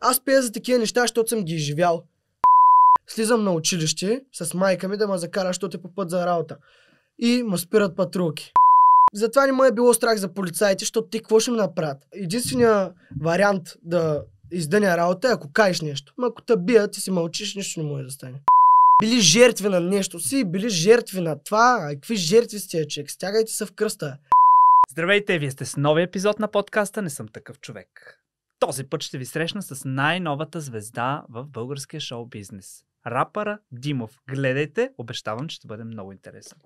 Аз пея за такива неща, защото съм ги изживял. Слизам на училище с майка ми да ме закара, защото е по път за работа. И ме спират патрулки. Затова не ме е било страх за полицаите, защото ти какво ще ми направят? Единственият вариант да издъня работа е ако каеш нещо. Но ако те бият и си мълчиш, нищо не може да стане. Били жертви на нещо си, били жертви на това, а какви жертви сте, човек? Стягайте се в кръста. Здравейте, вие сте с новия епизод на подкаста Не съм такъв човек. Този път ще ви срещна с най-новата звезда в българския шоу-бизнес. Рапъра Димов. Гледайте, обещавам, че ще бъде много интересен.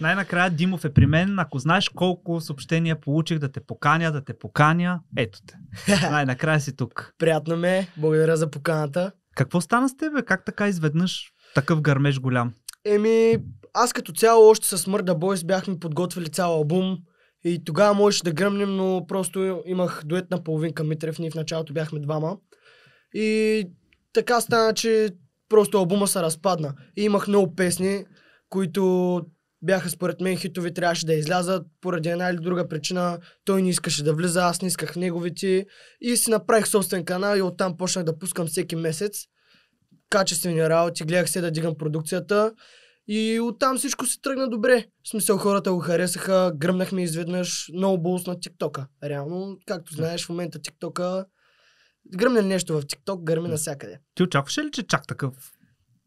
Най-накрая Димов е при мен. Ако знаеш колко съобщения получих да те поканя, да те поканя, ето те. Най-накрая си тук. Приятно ме. Благодаря за поканата. Какво стана с тебе? Как така изведнъж такъв гърмеж голям? Еми, аз като цяло още с Мърда Бойс бяхме подготвили цял албум. И тогава можеше да гръмнем, но просто имах дует на половинка Митрев. Ние в началото бяхме двама. И така стана, че просто албума се разпадна. И имах много песни, които бяха според мен хитови, трябваше да излязат. Поради една или друга причина той не искаше да влиза, аз не исках неговите. И си направих собствен канал и оттам почнах да пускам всеки месец качествени работи, гледах се да дигам продукцията и оттам всичко се тръгна добре. В смисъл хората го харесаха, гръмнахме изведнъж много булс на ТикТока. Реално, както знаеш, в момента ТикТока гръмне нещо в ТикТок, гърми навсякъде. Ти очакваше ли, че чак такъв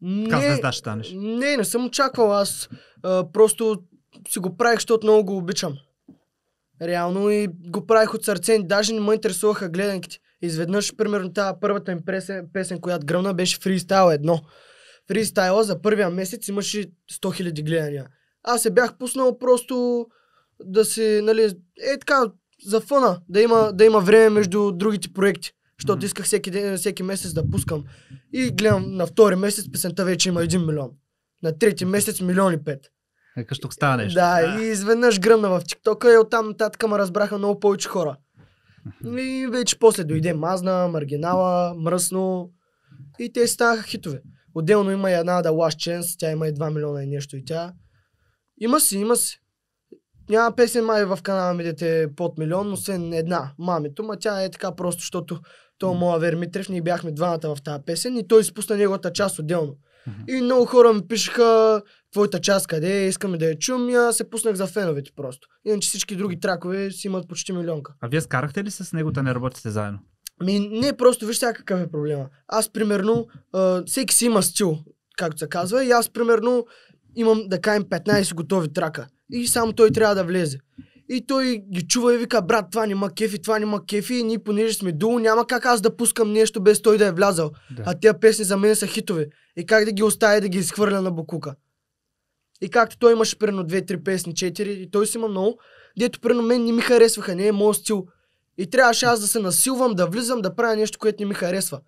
не, да, ще станеш? Не, не съм очаквал. Аз а, просто си го правих, защото много го обичам. Реално и го правих от сърце. Даже не ме интересуваха гледанките. Изведнъж, примерно, тази първата им песен, песен която гръмна, беше фристайл едно. Фристайла за първия месец имаше 100 000 гледания. Аз се бях пуснал просто да си, нали, е така, за фона да има, да има време между другите проекти. Защото mm-hmm. исках всеки, ден, всеки месец да пускам. И гледам, на втори месец песента вече има 1 милион. На трети месец милион и пет. Е, Като тук Да, да, и изведнъж гръмна в ТикТока и оттам нататък ме разбраха много повече хора. И вече после дойде Мазна, Маргинала, Мръсно и те станаха хитове. Отделно има и една The Last Chance, тя има и 2 милиона и нещо и тя. Има си, има си. Няма песен май в канала ми дете е под милион, но се една, мамито, ма тя е така просто, защото то моя Вермитрев, ние бяхме двамата в тази песен и той изпусна неговата част отделно. Mm-hmm. И много хора ми пишеха твоята част къде е, искаме да я чум и аз се пуснах за феновете просто. Иначе всички други тракове си имат почти милионка. А вие скарахте ли с него да не работите заедно? Ми, не, просто вижте какъв е проблема. Аз примерно, а, всеки си има стил, както се казва, и аз примерно имам да кажем 15 готови трака. И само той трябва да влезе. И той ги чува и вика, брат, това няма кефи, това няма кефи. И ние понеже сме долу, няма как аз да пускам нещо без той да е влязал. Да. А тези песни за мен са хитове. И как да ги оставя да ги изхвърля на Букука. И както той имаше примерно 2-3 песни, 4, и той си има много, дето примерно мен не ми харесваха, не е моят стил. И трябваше аз да се насилвам, да влизам, да правя нещо, което не ми харесва.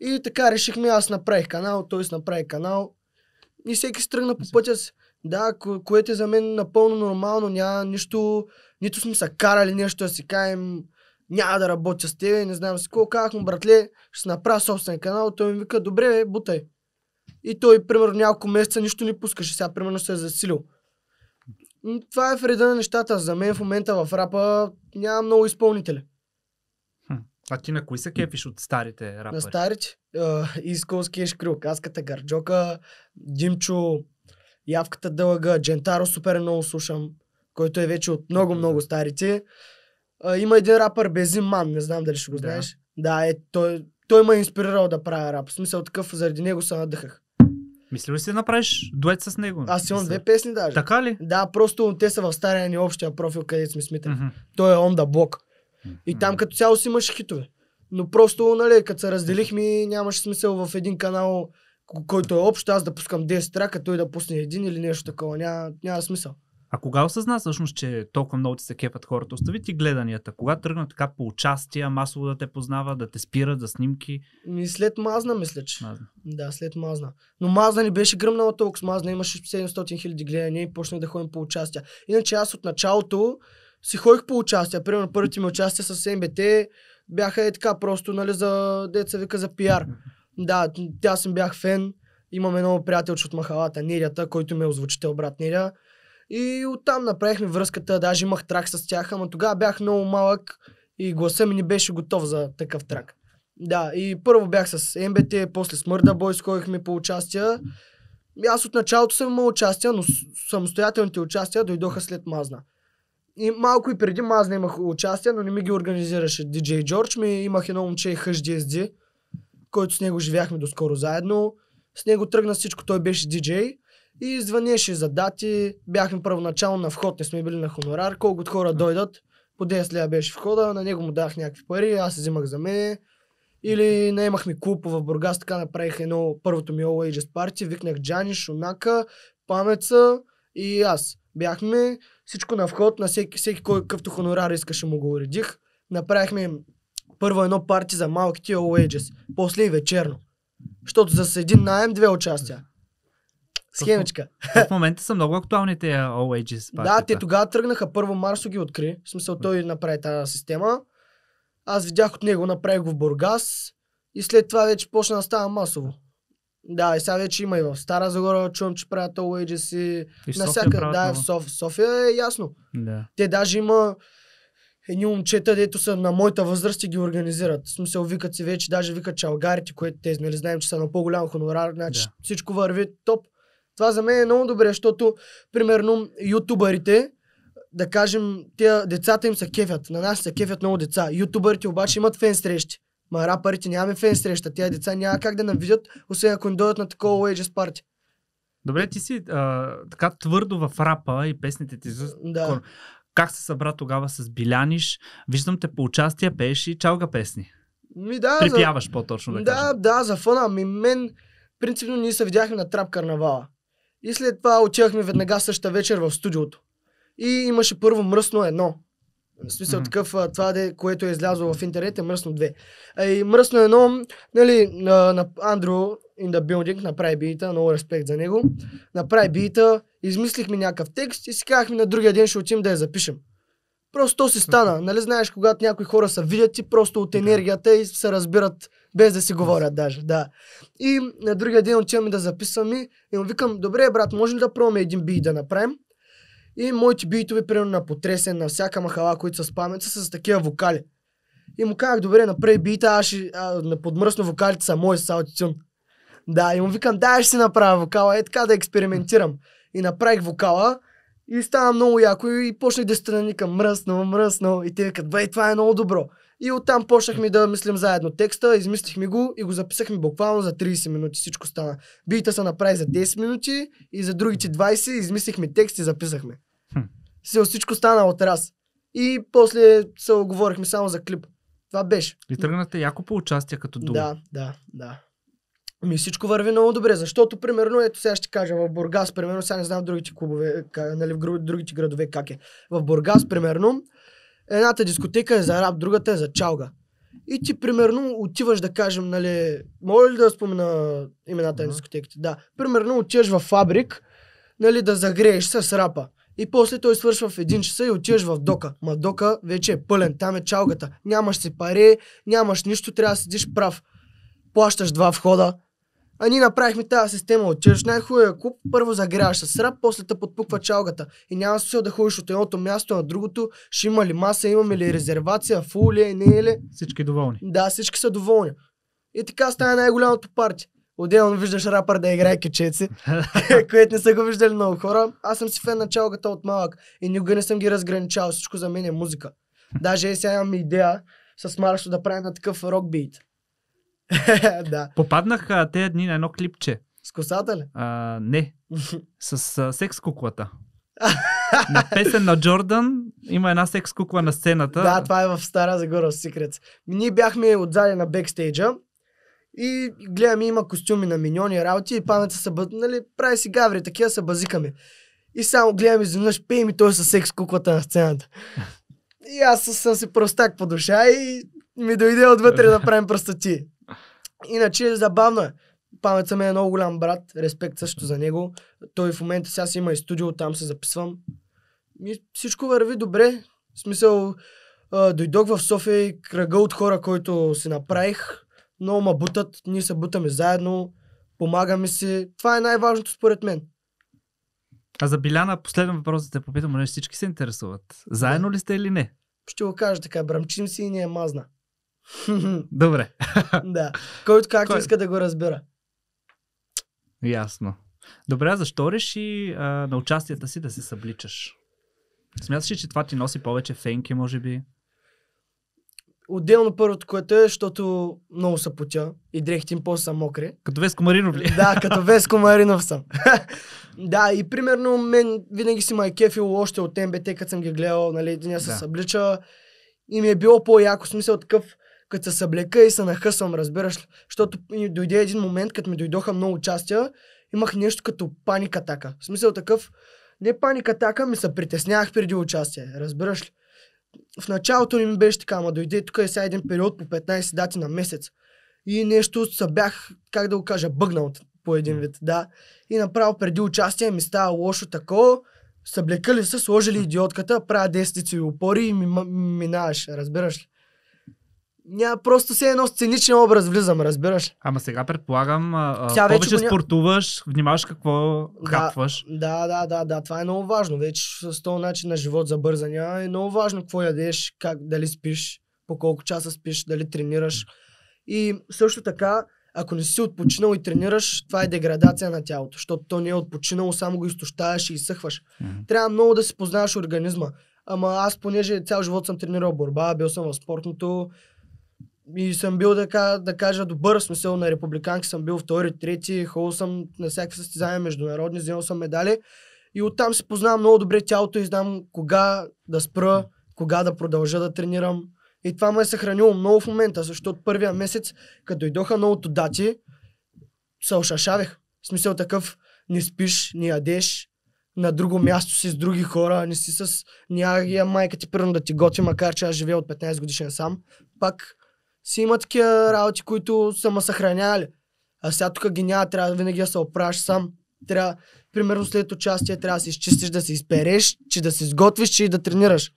И така решихме, аз направих канал, той си направи канал. И всеки стръгна по пътя си. Да, което е за мен напълно нормално, няма нищо, нито сме се карали нещо да си каем. няма да работя с тебе, не знам си колко Казах му, братле, ще се направя собствен канал. Той ми вика, добре, бе, бутай. И той, примерно, няколко месеца нищо не пускаше. Сега, примерно, се е засилил. Това е вреда на нещата. За мен в момента в рапа няма много изпълнители. А ти на кои се кефиш от старите рапъри? На старите? Uh, Исколски, Шкрил, Каската, Гарджока, Димчо, Явката дълъга, Джентаро супер е много слушам, който е вече от много-много старите. А, има един рапър Безим Ман, не знам дали ще го знаеш. Да, да е, той, той ме е инспирирал да правя рап. В смисъл такъв, заради него се надъхах. Мисли, ли си да направиш дует с него? Аз имам две песни даже. Така ли? Да, просто те са в стария ни общия профил, където сме смитали. Mm-hmm. Той е онда the И там като цяло си имаш хитове. Но просто, нали, като се разделихме, нямаше смисъл в един канал който е общ, аз да пускам 10 трака, той да пусне един или нещо такова. Няма, няма смисъл. А кога осъзна всъщност, че толкова много ти се кепат хората? Остави ти гледанията. Кога тръгна така по участия, масово да те познава, да те спират за снимки? И след мазна, мисля, че. Мазна. Да, след мазна. Но мазна не беше гръмнала толкова. Мазна имаше 700 хиляди гледания и почнах да ходим по участия. Иначе аз от началото си ходих по участия. Примерно първите ми участия с МБТ бяха е така просто, нали, за деца вика за пиар. Да, тя съм бях фен. Имаме много приятелче от махалата, Нирята, който ме озвучител, брат Неря. И оттам направихме връзката, даже имах трак с тях, ама тогава бях много малък и гласа ми не беше готов за такъв трак. Да, и първо бях с МБТ, после с Мърда Бойс, ми по участия. И аз от началото съм имал участия, но самостоятелните участия дойдоха след Мазна. И малко и преди Мазна имах участия, но не ми ги организираше. Диджей Джордж ми имах едно момче и HDSD, който с него живяхме доскоро заедно. С него тръгна всичко, той беше диджей. И звънеше за дати, бяхме първоначално на вход, не сме били на хонорар, колкото хора дойдат, по 10 лева беше входа, на него му дах някакви пари, аз се взимах за мене. Или наемахме клуб в Бургас, така направих едно първото ми All Ages Party, викнах Джани, Шунака, Памеца и аз. Бяхме всичко на вход, на всеки, всеки който хонорар искаше му го уредих. Направихме първо едно парти за малките All Ages, после и вечерно. Защото за един найем две участия. Схемичка. В момента са много актуални тези All Ages партията. Да, те тогава тръгнаха. Първо Марсо ги откри. В смисъл той направи тази система. Аз видях от него, направих го в Бургас. И след това вече почна да става масово. Да, и сега вече има и в Стара Загора, чувам, че правят All Ages и... и навсяка... Да, в София, София е ясно. Да. Те даже има едни момчета, дето са на моята възраст и ги организират. В смисъл, викат си вече, даже викат чалгарите, които те, нали, знаем, че са на по-голям хонорар, значи да. всичко върви топ. Това за мен е много добре, защото, примерно, ютубърите, да кажем, тя, децата им са кефят. На нас са кефят много деца. Ютубърите обаче имат фен срещи. Ма рапърите нямаме фен среща. Тя деца няма как да навидят, освен ако не дойдат на такова Ages Party. Добре, ти си а, така твърдо в рапа и песните ти. За... Да. Как се събра тогава с Биляниш? Виждам те по участие, пееш и чалга песни. Ми да, Припяваш за... по-точно да Да, кажа. да, за фона. Ми мен, принципно ние се видяхме на трап карнавала. И след това отивахме веднага същата вечер в студиото. И имаше първо мръсно едно. В смисъл mm-hmm. такъв, това, де, което е излязло в интернет, е мръсно две. И мръсно едно, нали, на, на Андро, in the building, направи бита, много респект за него. Направи бита, измислихме някакъв текст и си казахме на другия ден ще отим да я запишем. Просто то си стана. Нали знаеш, когато някои хора се видят ти просто от енергията и се разбират без да си говорят даже, да. И на другия ден отиваме да записваме и му викам, добре брат, може ли да пробваме един бит да направим? И моите битове, примерно на потресен, на всяка махала, които са с памет, са с такива вокали. И му казах, добре, направи бита, аз ще, а, на подмръсно вокалите са мои с аутитюн. Да, и му викам, да, ще си направя вокала, е така да експериментирам. И направих вокала и стана много яко и почнах да страни към мръсно, мръсно. И те викат, бе, това е много добро. И оттам почнахме да мислим заедно текста, измислихме го и го записахме буквално за 30 минути. Всичко стана. Бита се направи за 10 минути и за другите 20 измислихме текст и записахме. Хм. Всичко стана от раз. И после се оговорихме само за клип. Това беше. И тръгнахте яко по участие като дуо. Да, да, да. Ми всичко върви много добре, защото примерно, ето сега ще кажа, в Бургас, примерно, сега не знам другите клубове, нали, в другите градове как е. В Бургас, примерно, едната дискотека е за раб, другата е за чалга. И ти, примерно, отиваш да кажем, нали, моля ли да спомена имената uh-huh. на дискотеките? Да. Примерно, отиваш във фабрик, нали, да загрееш с рапа. И после той свършва в един часа и отиваш в дока. Ма дока вече е пълен, там е чалгата. Нямаш си пари, нямаш нищо, трябва да седиш прав. Плащаш два входа, а ние направихме тази система. Отиваш най-хубавия клуб, първо загряваш с рап, после те подпуква чалгата. И няма смисъл да ходиш от едното място на другото. Ще има ли маса, имаме ли резервация, фул ли, е, не е ли. Всички доволни. Да, всички са доволни. И така стана най-голямото парти. Отделно виждаш рапър да играе кечеци, което не са го виждали много хора. Аз съм си фен на чалгата от малък и никога не съм ги разграничавал. Всичко за мен е музика. Даже сега имам идея с Маршо да правя на такъв рок бит. да. Попаднах те дни на едно клипче. С косата ли? А, не. С а, секс куклата. на песен на Джордан има една секс кукла на сцената. Да, това е в Стара Загора, секрет. Ние бяхме отзади на бекстейджа и гледаме, има костюми на миньони работи и паметта са бъд, нали, прави си гаври, такива са базикаме. И само гледаме изведнъж, пей ми той е с секс куклата на сцената. И аз съм си простак по душа и ми дойде отвътре да правим простоти. Иначе е забавно е. Памет съм е много голям брат, респект също за него. Той в момента сега си има и студио, там се записвам. И всичко върви добре. В смисъл, а, дойдох в София и кръга от хора, който си направих, но ма бутат, ние се бутаме заедно, помагаме си. Това е най-важното според мен. А за Биляна, последен въпрос да те попитам, но нали, всички се интересуват. Заедно ли сте или не? Ще го кажа така, брамчим си и не е мазна. Добре. да. Който както Кой... иска да го разбира. Ясно. Добре, защо реши а, на участията си да се събличаш? Смяташ ли, че това ти носи повече фенки, може би? Отделно първото, което е, защото много са потя и дрехите им после са мокри. Като Веско Маринов ли? Да, като Веско Маринов съм. да, и примерно мен винаги си ма е кефил още от МБТ, като съм ги гледал, нали, деня се да. съблича. И ми е било по-яко, смисъл такъв като се съблека и се нахъсвам, разбираш ли? Защото дойде един момент, като ми дойдоха много участия, имах нещо като паника така. В смисъл такъв, не паника атака, ми се притеснявах преди участие, разбираш ли? В началото ми беше така, ама дойде тук е сега един период по 15 дати на месец. И нещо се бях, как да го кажа, бъгнал по един вид, да. И направо преди участие ми става лошо такова, съблекали са, сложили идиотката, правя десници и опори и ми, минаваш, разбираш ли? няма просто се едно сценичен образ влизам, разбираш. Ама сега предполагам, а, сега повече вече... спортуваш, внимаваш какво да, хапваш. Да, да, да, да, това е много важно. Вече с този начин на живот за бързания е много важно какво ядеш, как, дали спиш, по колко часа спиш, дали тренираш. И също така, ако не си отпочинал и тренираш, това е деградация на тялото, защото то не е отпочинало, само го изтощаваш и изсъхваш. Mm-hmm. Трябва много да си познаваш организма. Ама аз, понеже цял живот съм тренирал борба, бил съм в спортното, и съм бил, да, да кажа, добър смисъл на републиканки. Съм бил втори, трети, хол съм на всяка състезание международни, вземал съм медали. И оттам се познавам много добре тялото и знам кога да спра, кога да продължа да тренирам. И това ме е съхранило много в момента, защото първия месец, като дойдоха новото дати, се ошашавих. В смисъл такъв, не спиш, не ядеш, на друго място си с други хора, не си с някакия майка ти, първо да ти готви, макар че аз живея от 15 годишен сам. Пак си има такива работи, които са ме съхраняли. А сега тук ги няма, трябва винаги да се опраш сам. Трябва, примерно след участие, трябва да се изчистиш, да се изпереш, че да се изготвиш, че и да тренираш.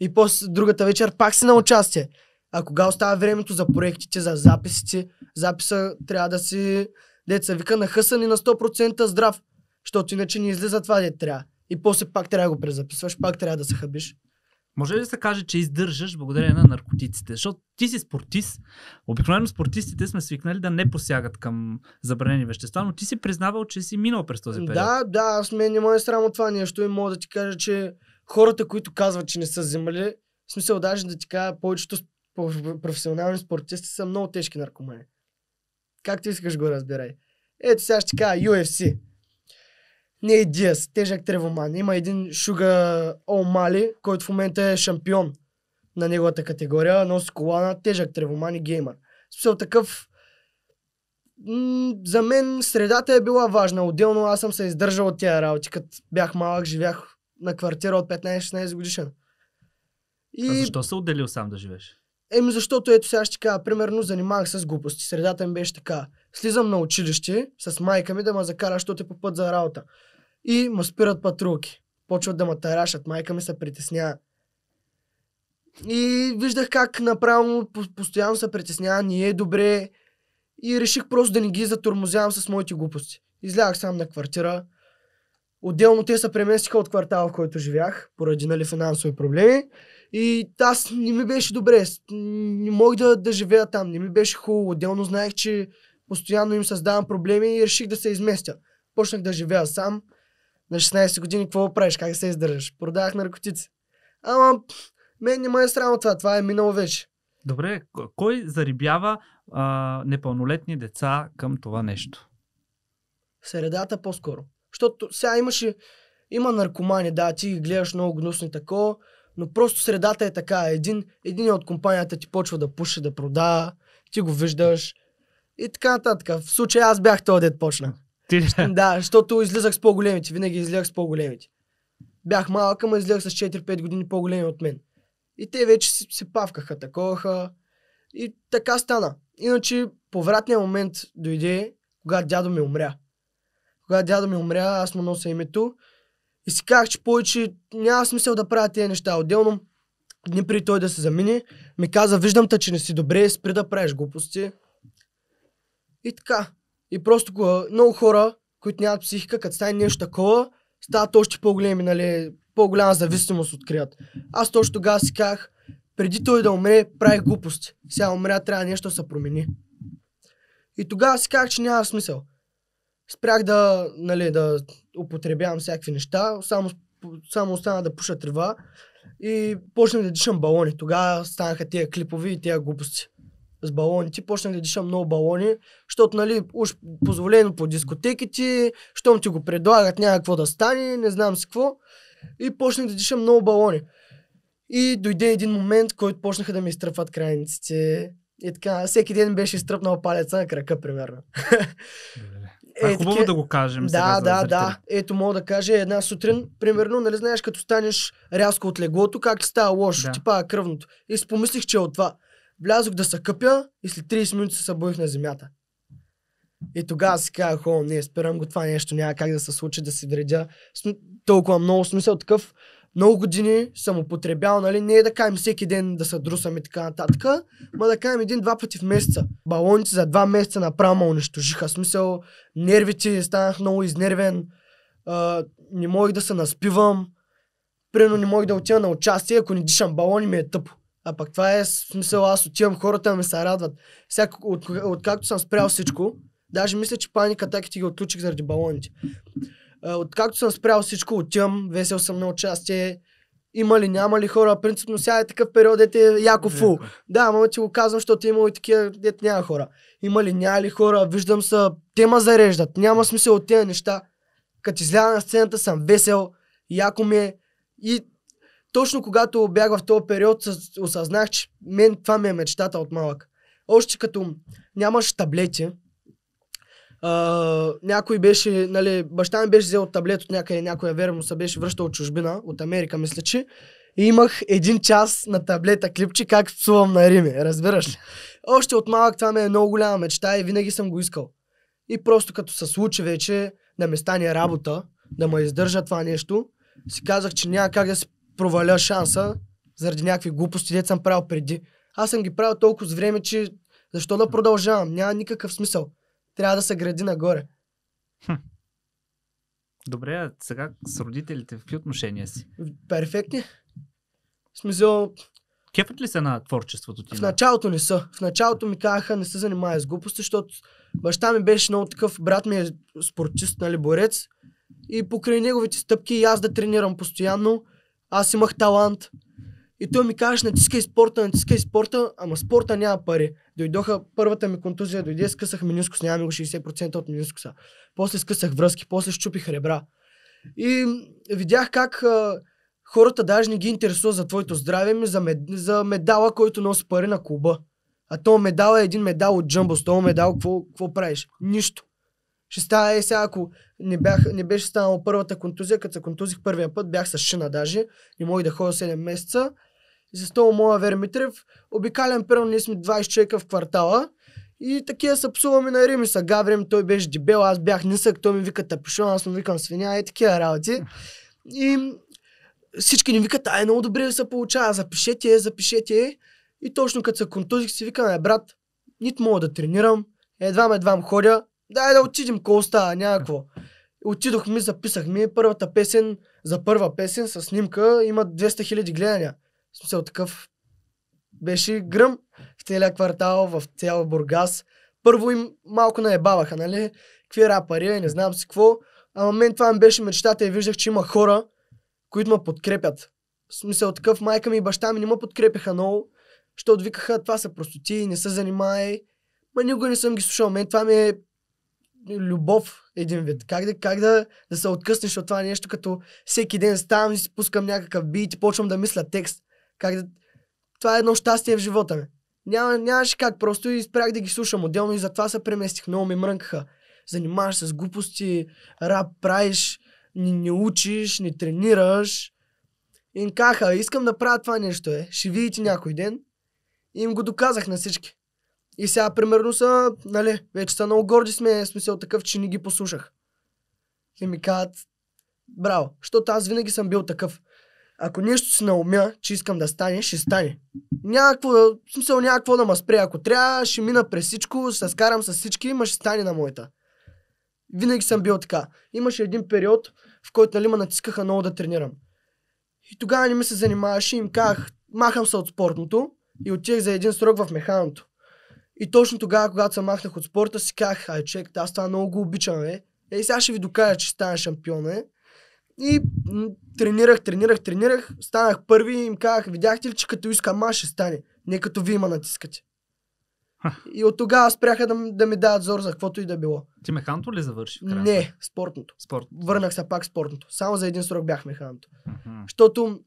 И после другата вечер пак си на участие. А кога остава времето за проектите, за записите, записа трябва да си, деца вика, нахъсан и на 100% здрав. Защото иначе не излиза това, де трябва. И после пак трябва да го презаписваш, пак трябва да се хъбиш. Може ли да се каже, че издържаш благодарение на наркотиците? Защото ти си спортист. Обикновено спортистите сме свикнали да не посягат към забранени вещества, но ти си признавал, че си минал през този период. Да, да, аз мен не мога е срамо това нещо и мога да ти кажа, че хората, които казват, че не са вземали, в смисъл даже да ти кажа, повечето професионални спортисти са много тежки наркомани. Както искаш го разбирай. Ето сега ще кажа UFC не е Диас, тежък тревоман. Има един Шуга Омали, който в момента е шампион на неговата категория, с колана, тежък тревоман и геймър. Смисъл такъв... М- за мен средата е била важна. Отделно аз съм се издържал от тия работи. Като бях малък, живях на квартира от 15-16 годишен. И... А защо се отделил сам да живееш? Еми защото ето сега ще кажа, примерно занимавах с глупости. Средата ми беше така. Слизам на училище с майка ми да ме закара, защото е по път за работа и му спират патрулки. Почват да ме тарашат. Майка ми се притеснява. И виждах как направо постоянно се притеснява, не е добре. И реших просто да не ги затормозявам с моите глупости. Излях сам на квартира. Отделно те се преместиха от квартала, в който живях, поради нали, финансови проблеми. И аз не ми беше добре. Не мога да, да живея там. Не ми беше хубаво. Отделно знаех, че постоянно им създавам проблеми и реших да се изместя. Почнах да живея сам на 16 години какво правиш, как се издържаш? Продавах наркотици. Ама, мен не ме е срамо това, това е минало вече. Добре, кой зарибява а, непълнолетни деца към това нещо? Средата по-скоро. Защото сега имаше, има наркомани, да, ти ги гледаш много гнусни такова, но просто средата е така. Един, един от компанията ти почва да пуши, да продава, ти го виждаш и така нататък. В случай аз бях този дед почнах. Ти... Да, защото излизах с по-големите. Винаги излизах с по-големите. Бях малка, но излизах с 4-5 години по-големи от мен. И те вече се павкаха, таковаха. И така стана. Иначе повратният момент дойде, когато дядо ми умря. Когато дядо ми умря, аз му нося името. И си казах, че повече няма смисъл да правя тези неща. Отделно, дни преди той да се замине, ми каза, виждам те, че не си добре, спри да правиш глупости. И така, и просто много хора, които нямат психика, като стане нещо такова, стават още по-големи, нали, по-голяма зависимост открият. Аз точно тогава си казах, преди той да умре, правих глупост, Сега умря, трябва нещо да се промени. И тогава си казах, че няма смисъл. Спрях да, нали, да употребявам всякакви неща, само, само остана да пуша трева и почнах да дишам балони. Тогава станаха тия клипови и тия глупости с ти Почнах да дишам много балони, защото, нали, уж позволено по дискотеките, щом ти го предлагат, няма какво да стане, не знам с какво. И почнах да дишам много балони. И дойде един момент, който почнаха да ми изтръпват крайниците. И така, всеки ден беше изтръпнал палеца на крака, примерно. Е, а хубаво е, да го кажем. Да, сега да, да, да. Ето мога да кажа една сутрин, примерно, нали знаеш, като станеш рязко от леглото, как ти става лошо, да. ти пада кръвното. И спомислих, че е от това. Влязох да се къпя и след 30 минути се събудих на земята. И тогава си казах, хо, не, спирам го това нещо, няма как да се случи, да си вредя. См... Толкова много смисъл такъв. Много години съм употребял, нали, не е да каем всеки ден да се друсам и така нататък, ма да каем един-два пъти в месеца. Балоните за два месеца направо ме унищожиха. Смисъл, нервите, станах много изнервен, а, не мога да се наспивам, примерно не мога да отида на участие, ако не дишам балони ми е тъпо. А пък това е смисъл, аз отивам, хората ме се радват. Всяко, от, откакто съм спрял всичко, даже мисля, че паника ти ги отключих заради балоните. Откакто съм спрял всичко, отивам, весел съм на участие, има ли, няма ли хора. Принципно сега е такъв период, дете е яко фул. Да, ама ти го казвам, защото има имало и такива, дете няма хора. Има ли, няма ли хора, виждам са, тема зареждат. Няма смисъл от тези неща. Като изляза на сцената съм весел, яко ми е и точно когато бях в този период, осъзнах, че мен това ми е мечтата от малък. Още като нямаш таблети, а, някой беше, нали, баща ми беше взел таблет от някъде, някоя вера му се беше връщал от чужбина, от Америка, мисля, че. И имах един час на таблета клипче, как псувам на Риме, разбираш ли? Още от малък това ми е много голяма мечта и винаги съм го искал. И просто като се случи вече да ме стане работа, да ме издържа това нещо, си казах, че няма как да си проваля шанса заради някакви глупости, дете съм правил преди. Аз съм ги правил толкова с време, че защо да продължавам? Няма никакъв смисъл. Трябва да се гради нагоре. Хм. Добре, а сега с родителите, в какви отношения си? Перфектни. В смисъл... Кефът ли се на творчеството ти? В началото не са. В началото ми казаха не се занимава с глупости, защото баща ми беше много такъв, брат ми е спортист, нали, борец. И покрай неговите стъпки и аз да тренирам постоянно аз имах талант. И той ми каже, натискай спорта, натискай спорта, ама спорта няма пари. Дойдоха първата ми контузия, дойде, скъсах менискус, нямаме го 60% от менискуса. После скъсах връзки, после щупих ребра. И видях как а, хората даже не ги интересува за твоето здраве, ми за, мед, за медала, който носи пари на клуба. А то медал е един медал от джамбо, с този медал какво, какво правиш? Нищо. Ще става е сега, ако не, бях, не беше станала първата контузия, като се контузих първия път, бях с шина даже, не мога да ходя 7 месеца. И с това моя Вермитрев, обикалям, първо ние сме 20 човека в квартала, и такива се псуваме на Рими са гаврим, той беше дебел, аз бях нисък, той ми вика тъпишон, аз му викам свиня и такива работи. И всички ни викат, ай, много добре да се получава, запишете, запишете. И точно като се контузих си викам, е, брат, нито мога да тренирам, едва ме едвам ходя, дай да отидем, какво става някакво. Отидохме, записахме първата песен, за първа песен с снимка има 200 000 гледания. В смисъл такъв беше гръм в целия квартал, в цял Бургас. Първо им малко наебаваха, нали? Какви рапари, не знам си какво. Ама мен това ми беше мечтата и виждах, че има хора, които ме подкрепят. В смисъл такъв, майка ми и баща ми не ме подкрепяха много, защото викаха, това са простоти, не се занимай. Ма никога не съм ги слушал. Мен това ми е любов един вид. Как да, как да, да се откъснеш от това нещо, като всеки ден ставам и си пускам някакъв бит и почвам да мисля текст. Как да... Това е едно щастие в живота ми. Няма, нямаше как, просто и спрях да ги слушам отделно и затова се преместих. Много ми мрънкаха. Занимаваш се с глупости, рап правиш, не, не учиш, не тренираш. Им каха, искам да правя това нещо, е. Ще видите някой ден. И им го доказах на всички. И сега, примерно, са, нали, вече са много горди сме, смисъл такъв, че не ги послушах. И ми казват, браво, защото аз винаги съм бил такъв. Ако нещо си наумя, че искам да стане, ще стане. Някакво, смисъл, някакво да ме спре. Ако трябва, ще мина през всичко, ще се скарам с всички, има ще стане на моята. Винаги съм бил така. Имаше един период, в който нали, ме натискаха много да тренирам. И тогава не ми се занимаваше и им казах, махам се от спортното и отих за един срок в механото. И точно тогава, когато се махнах от спорта, си казах, ай, чек, аз това много го обичам, е. Ей, сега ще ви докажа, че стана шампион, е. И тренирах, тренирах, тренирах, станах първи и им казах, видяхте ли, че като искам, аз ще стане. Не като ви има натискате. И от тогава спряха да, да ми дадат зор за каквото и да било. Ти механто ли завърши? Не, спортното. Спорт. Върнах се пак спортното. Само за един срок бях механто. Защото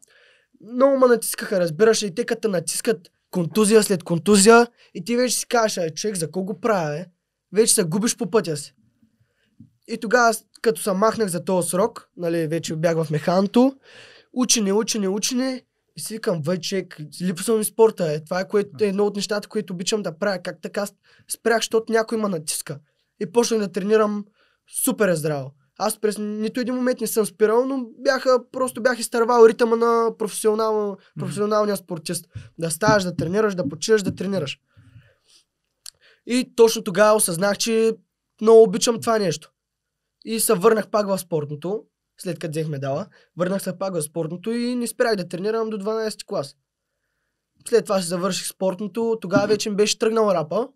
много ме натискаха, разбираш ли, те като натискат, контузия след контузия и ти вече си кажеш, човек, за кого правя, Вече се губиш по пътя си. И тогава, като се махнах за този срок, нали, вече бях в механто, учене, учене, учене, и си викам, вече, липсва ми спорта. Е. Това е, което, е едно от нещата, които обичам да правя. Как така спрях, защото някой има натиска. И почнах да тренирам супер здраво. Аз през нито един момент не съм спирал, но бяха, просто бях изтървал ритъма на професионал, професионалния спортист. Да ставаш, да тренираш, да почиваш, да тренираш. И точно тогава осъзнах, че много обичам това нещо. И се върнах пак в спортното, след като взех медала. Върнах се пак в спортното и не спрях да тренирам до 12 клас. След това се завърших спортното, тогава вече ми беше тръгнал рапа.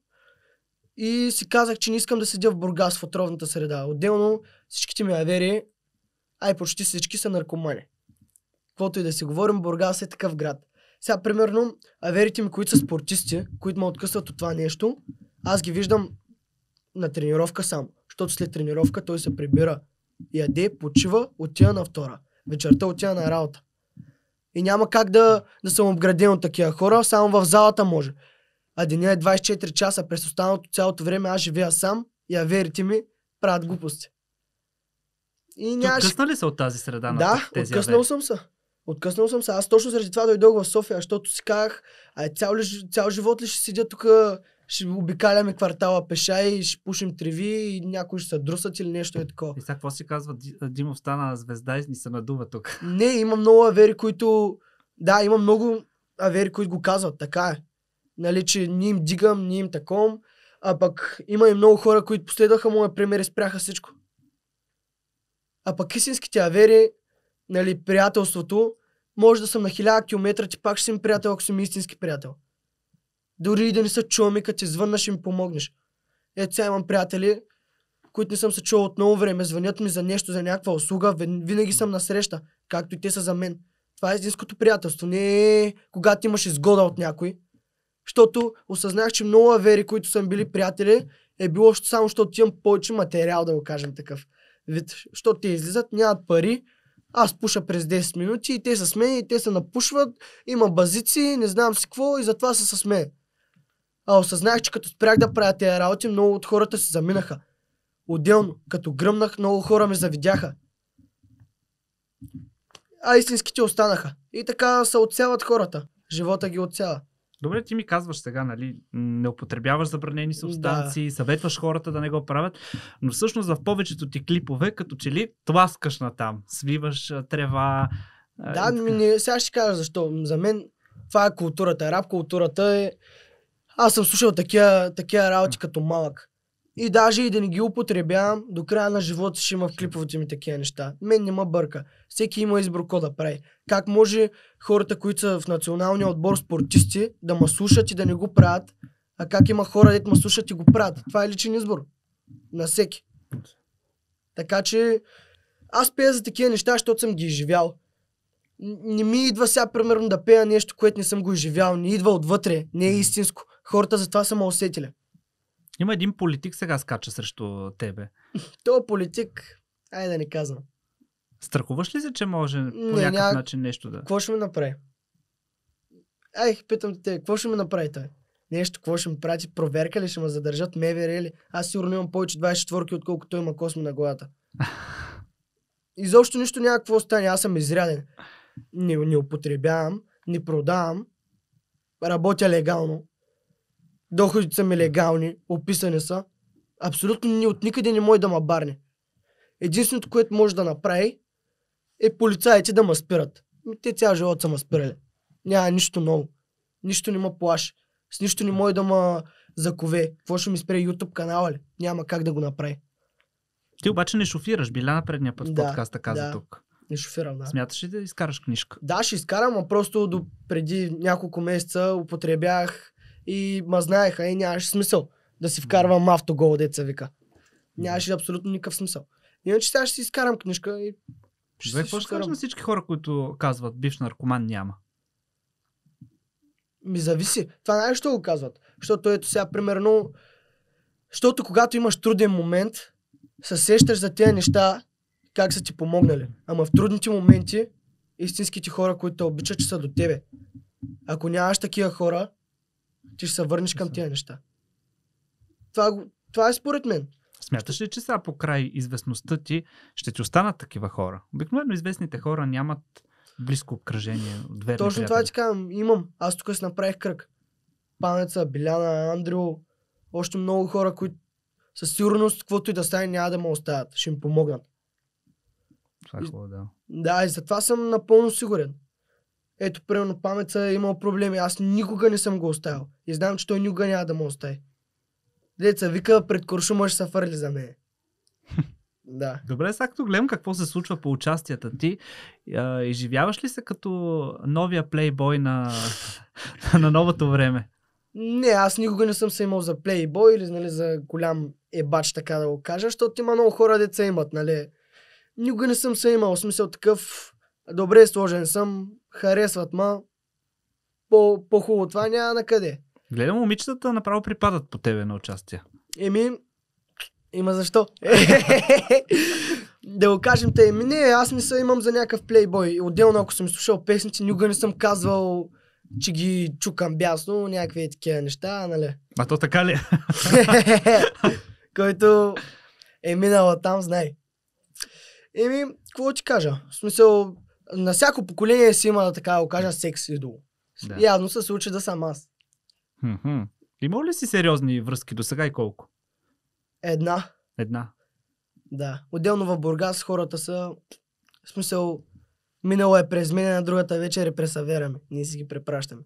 И си казах, че не искам да седя в Бургас в отровната среда. Отделно всичките ми авери, ай почти всички са наркомани. Каквото и да си говорим, Бургас е такъв град. Сега, примерно, аверите ми, които са спортисти, които ме откъсват от това нещо, аз ги виждам на тренировка сам, Защото след тренировка той се прибира, яде, почива, отива на втора. Вечерта отива на работа. И няма как да, да съм обграден от такива хора, само в залата може а деня е 24 часа, през останалото цялото време аз живея сам и, а верите ми, правят глупости. И нямаш... откъсна ли се от тази среда? Да, на тези откъснал авери? съм се. Откъснал съм се. Аз точно заради това дойдох в София, защото си казах, а цял, ли, цял живот ли ще седя тук, ще обикаляме квартала пеша и ще пушим треви и някои ще се друсат или нещо е такова. И сега какво си казва? Димов стана звезда и ни се надува тук. Не, има много авери, които... Да, има много авери, които го казват. Така е нали, че ни им дигам, ни им таком. А пък има и много хора, които последваха моя пример и спряха всичко. А пък истинските авери, нали, приятелството, може да съм на хиляда километра, ти пак ще си им приятел, ако си ми истински приятел. Дори и да не са чуваме, като ти звънна, ще ми помогнеш. Ето сега имам приятели, които не съм се чувал от много време, звънят ми за нещо, за някаква услуга, винаги съм на среща, както и те са за мен. Това е истинското приятелство. Не е когато имаш изгода от някой, защото осъзнах, че много авери, които съм били приятели, е било само защото имам повече материал, да го кажем такъв. Вид, защото те излизат, нямат пари, аз пуша през 10 минути и те са с мен и те се напушват, има базици, не знам си какво и затова са с мен. А осъзнах, че като спрях да правя тези работи, много от хората се заминаха. Отделно, като гръмнах, много хора ме завидяха. А истинските останаха. И така се отсяват хората. Живота ги отсява. Добре, ти ми казваш сега, нали, не употребяваш забранени субстанции, да. съветваш хората да не го правят, но всъщност в повечето ти клипове, като че ли тласкаш на там, свиваш трева. Да, ми не, сега ще кажа защо. За мен това е културата. Рап културата е... Аз съм слушал такива, такива работи като малък. И даже и да не ги употребявам, до края на живота ще има в клиповете ми такива неща. Мен не ма бърка. Всеки има избор какво да прави. Как може хората, които са в националния отбор спортисти, да ме слушат и да не го правят, а как има хора, дето ме слушат и го правят. Това е личен избор. На всеки. Така че аз пея за такива неща, защото съм ги изживял. Не ми идва сега, примерно, да пея нещо, което не съм го изживял. Не идва отвътре. Не е истинско. Хората затова са ме усетили. Има един политик сега скача срещу тебе. То е политик, айде да не казвам. Страхуваш ли се, че може не, по някакъв ня... начин нещо да... Какво ще ми направи? Ай, питам те, какво ще ми направи той? Нещо, какво ще ми прати? Проверка ли ще ме задържат? МВР или? Е Аз сигурно имам повече 24-ки, отколкото има косми на главата. Изобщо нищо няма какво стане. Аз съм изряден. Не, не употребявам, не продавам, работя легално доходите са ми легални, описани са. Абсолютно ни от никъде не може да ма барне. Единственото, което може да направи, е полицаите да ме спират. Ами, те цял живот са ма спирали. Няма нищо ново. Нищо не ма плаши. С нищо не може да ме закове. Какво ще ми спре YouTube канала ли? Няма как да го направи. Ти обаче не шофираш. Биляна предния път в да, подкаста каза да. тук. Не шофирам, да. Смяташ ли да изкараш книжка? Да, ще изкарам, а просто до преди няколко месеца употребях и ма знаеха и е, нямаше смисъл да си вкарвам автогол, деца вика. Нямаше абсолютно никакъв смисъл. Иначе сега ще си изкарам книжка и ще Добре, какво ще на всички хора, които казват бивш наркоман няма? Ми зависи. Това най що го казват. Защото ето сега, примерно, защото когато имаш труден момент, се сещаш за тези неща, как са ти помогнали. Ама в трудните моменти, истинските хора, които те обичат, че са до тебе. Ако нямаш такива хора, ти ще се върнеш към тези неща. Това, това е според мен. Смяташ ли, че сега по край известността ти ще ти останат такива хора? Обикновено известните хора нямат близко обкръжение верни Точно приятели. това ти казвам. Имам. Аз тук си направих кръг. Панеца, Биляна, Андрю. още много хора, които със сигурност, каквото и да стане, няма да му оставят. Ще им помогнат. Това е хубаво, да. Да, и затова съм напълно сигурен ето, примерно, памеца е имал проблеми. Аз никога не съм го оставил. И знам, че той никога няма да му остави. Деца вика, пред куршума ще се фърли за мен. Да. Добре, сега като гледам какво се случва по участията ти, а, изживяваш ли се като новия плейбой на, на новото време? Не, аз никога не съм се имал за плейбой или нали, за голям ебач, така да го кажа, защото има много хора, деца имат, нали. Никога не съм се имал, в смисъл такъв, добре сложен съм, харесват, ма по, по-хубаво това няма на къде. Гледам момичетата направо припадат по тебе на участие. Еми, има защо. да го кажем те, еми не, аз се имам за някакъв плейбой. Отделно ако съм слушал песните, никога не съм казвал че ги чукам бясно, някакви е такива неща, нали? А то така ли? Който е минала там, знай. Еми, какво ти кажа? В смисъл, на всяко поколение си има, така да кажа, секс идол. Да. Явно се случи да съм аз. Хм-хм. Имал ли си сериозни връзки до сега и колко? Една. Една. Да. Отделно в Бургас хората са... В смисъл, минало е през мен, на другата вечер е през Аверами. Ние си ги препращаме.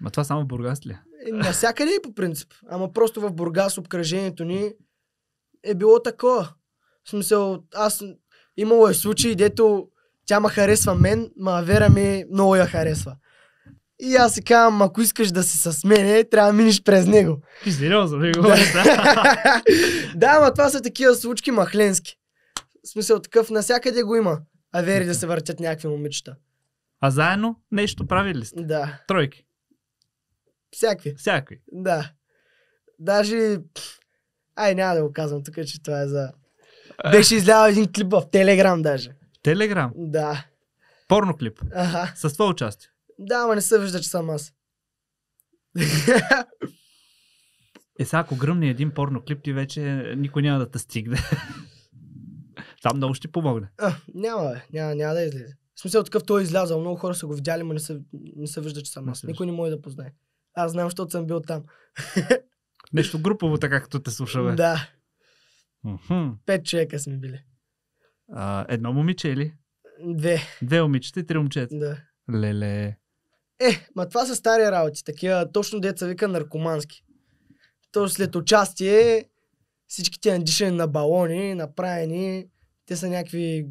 Ма това само в Бургас ли? Е, навсякъде и по принцип. Ама просто в Бургас обкръжението ни е било такова. В смисъл, аз имало е случаи, дето тя ма харесва мен, ма Вера ми много я харесва. И аз си казвам, ако искаш да си с мене, трябва да минеш през него. Ти сериозно ли говориш? да, ма това са такива случки махленски. В смисъл такъв, насякъде го има. А вери да се въртят някакви момичета. А заедно нещо правили сте? Да. Тройки? Всякакви. Всякакви? Да. Даже... Ай, няма да го казвам тук, че това е за... Е. Беше излял един клип в Телеграм даже. Телеграм? Да. Порноклип? Ага. С това участие? Да, ама не се вижда, че съм аз. Е, сега ако гръмне един порноклип, ти вече никой няма да те стигне. Там много ще помогне. А, няма, бе. Няма, няма да излезе. В смисъл такъв той е излязъл. Много хора са го видяли, но не се, не се вижда, че съм аз. Никой не може да познае. Аз знам, защото съм бил там. Нещо групово, така като те слушаме. Да. Пет човека сме били. А, едно момиче или? Е Две. Две момичета и три момчета. Да. Леле. Е, ма това са стари работи, такива точно деца вика наркомански. То след участие всички тия надишани на балони, направени, те са някакви,